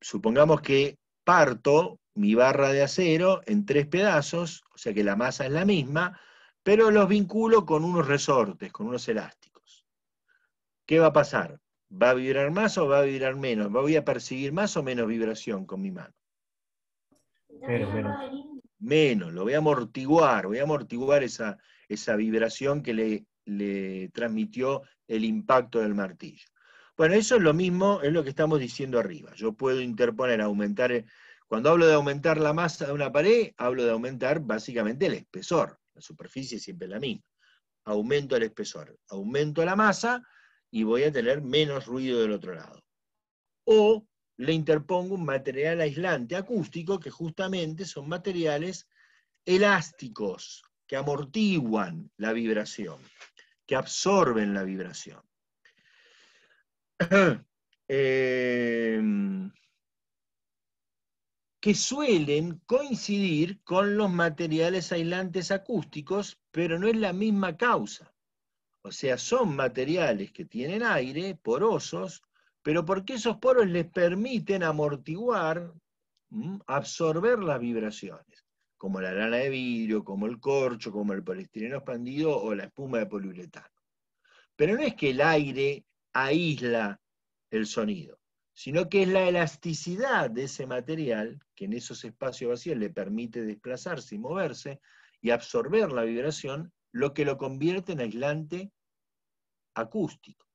Supongamos que parto mi barra de acero en tres pedazos, o sea que la masa es la misma, pero los vinculo con unos resortes, con unos elásticos. ¿Qué va a pasar? ¿Va a vibrar más o va a vibrar menos? ¿Voy a percibir más o menos vibración con mi mano? Menos, lo voy a amortiguar, voy a amortiguar esa, esa vibración que le, le transmitió el impacto del martillo. Bueno, eso es lo mismo, es lo que estamos diciendo arriba. Yo puedo interponer, aumentar cuando hablo de aumentar la masa de una pared, hablo de aumentar básicamente el espesor. La superficie siempre es la misma. Aumento el espesor, aumento la masa y voy a tener menos ruido del otro lado. O le interpongo un material aislante acústico, que justamente son materiales elásticos, que amortiguan la vibración, que absorben la vibración. Eh, que suelen coincidir con los materiales aislantes acústicos, pero no es la misma causa. O sea, son materiales que tienen aire, porosos, pero porque esos poros les permiten amortiguar, mm, absorber las vibraciones, como la lana de vidrio, como el corcho, como el poliestireno expandido o la espuma de poliuretano. Pero no es que el aire aísla el sonido sino que es la elasticidad de ese material que en esos espacios vacíos le permite desplazarse y moverse y absorber la vibración, lo que lo convierte en aislante acústico.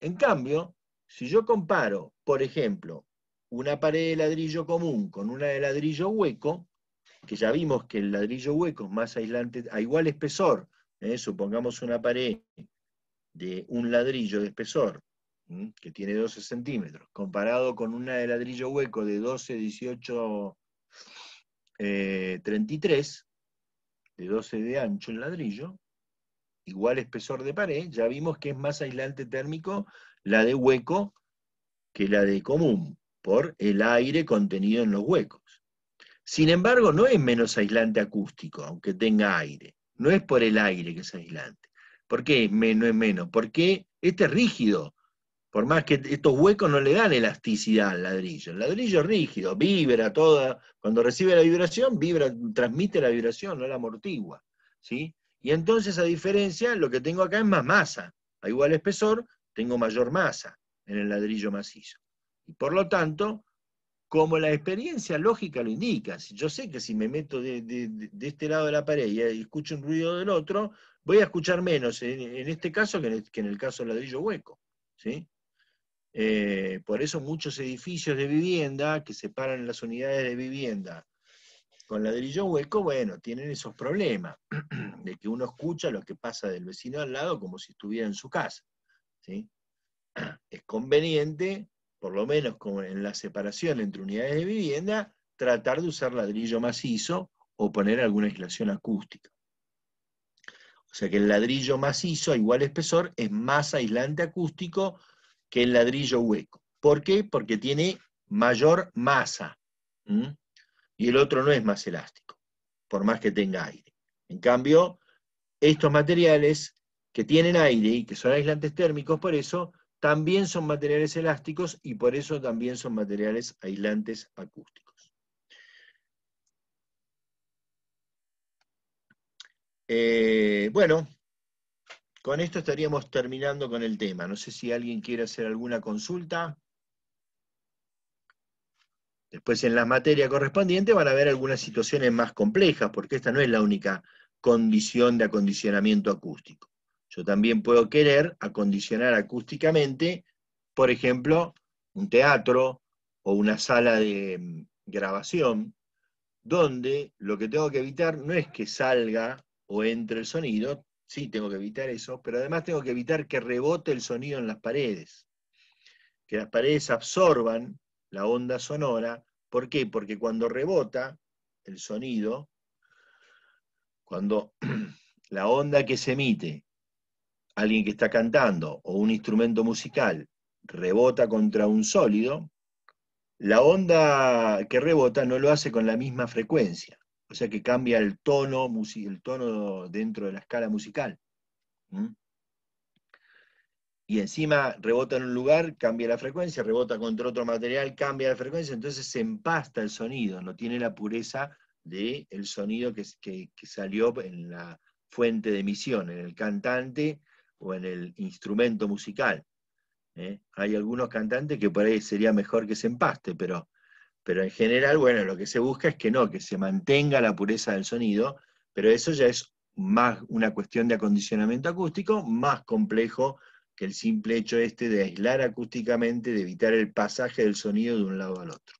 En cambio, si yo comparo, por ejemplo, una pared de ladrillo común con una de ladrillo hueco, que ya vimos que el ladrillo hueco es más aislante, a igual espesor, ¿eh? supongamos una pared de un ladrillo de espesor que tiene 12 centímetros, comparado con una de ladrillo hueco de 12, 18, 33, de 12 de ancho el ladrillo, igual espesor de pared, ya vimos que es más aislante térmico la de hueco que la de común, por el aire contenido en los huecos. Sin embargo, no es menos aislante acústico, aunque tenga aire. No es por el aire que es aislante. ¿Por qué no es menos? Porque este es rígido. Por más que estos huecos no le dan elasticidad al ladrillo. El ladrillo es rígido, vibra toda. Cuando recibe la vibración, vibra, transmite la vibración, no la amortigua. ¿sí? Y entonces, a diferencia, lo que tengo acá es más masa. A igual espesor, tengo mayor masa en el ladrillo macizo. Y por lo tanto, como la experiencia lógica lo indica, yo sé que si me meto de, este lado de la pared y escucho un ruido del otro, voy a escuchar menos en, este caso que en, el, que en el caso del ladrillo hueco. ¿sí? Eh, por eso muchos edificios de vivienda que separan las unidades de vivienda con ladrillo hueco, bueno, tienen esos problemas de que uno escucha lo que pasa del vecino al lado como si estuviera en su casa. ¿sí? Es conveniente, por lo menos como en la separación entre unidades de vivienda, tratar de usar ladrillo macizo o poner alguna aislación acústica. O sea que el ladrillo macizo a igual espesor es más aislante acústico que el ladrillo hueco. ¿Por qué? Porque tiene mayor masa y el otro no es más elástico, por más que tenga aire. En cambio, estos materiales que tienen aire y que son aislantes térmicos, por eso también son materiales elásticos y por eso también son materiales aislantes acústicos. Eh, bueno, con esto estaríamos terminando con el tema. No sé si alguien quiere hacer alguna consulta. Después en la materia correspondiente van a ver algunas situaciones más complejas, porque esta no es la única condición de acondicionamiento acústico. Yo también puedo querer acondicionar acústicamente, por ejemplo, un teatro o una sala de mm, grabación, donde lo que tengo que evitar no es que salga o entre el sonido, Sí, tengo que evitar eso, pero además tengo que evitar que rebote el sonido en las paredes, que las paredes absorban la onda sonora. ¿Por qué? Porque cuando rebota el sonido, cuando la onda que se emite, alguien que está cantando o un instrumento musical rebota contra un sólido, la onda que rebota no lo hace con la misma frecuencia. O sea que cambia el tono, el tono dentro de la escala musical. Y encima rebota en un lugar, cambia la frecuencia, rebota contra otro material, cambia la frecuencia, entonces se empasta el sonido, no tiene la pureza del sonido que, salió en la fuente de emisión, en el cantante o en el instrumento musical. ¿eh? Hay algunos cantantes que por ahí sería mejor que se empaste, pero pero en general, bueno, lo que se busca es que no, que se mantenga la pureza del sonido, pero eso ya es más una cuestión de acondicionamiento acústico, más complejo que el simple hecho este de aislar acústicamente, de evitar el pasaje del sonido de un lado al otro.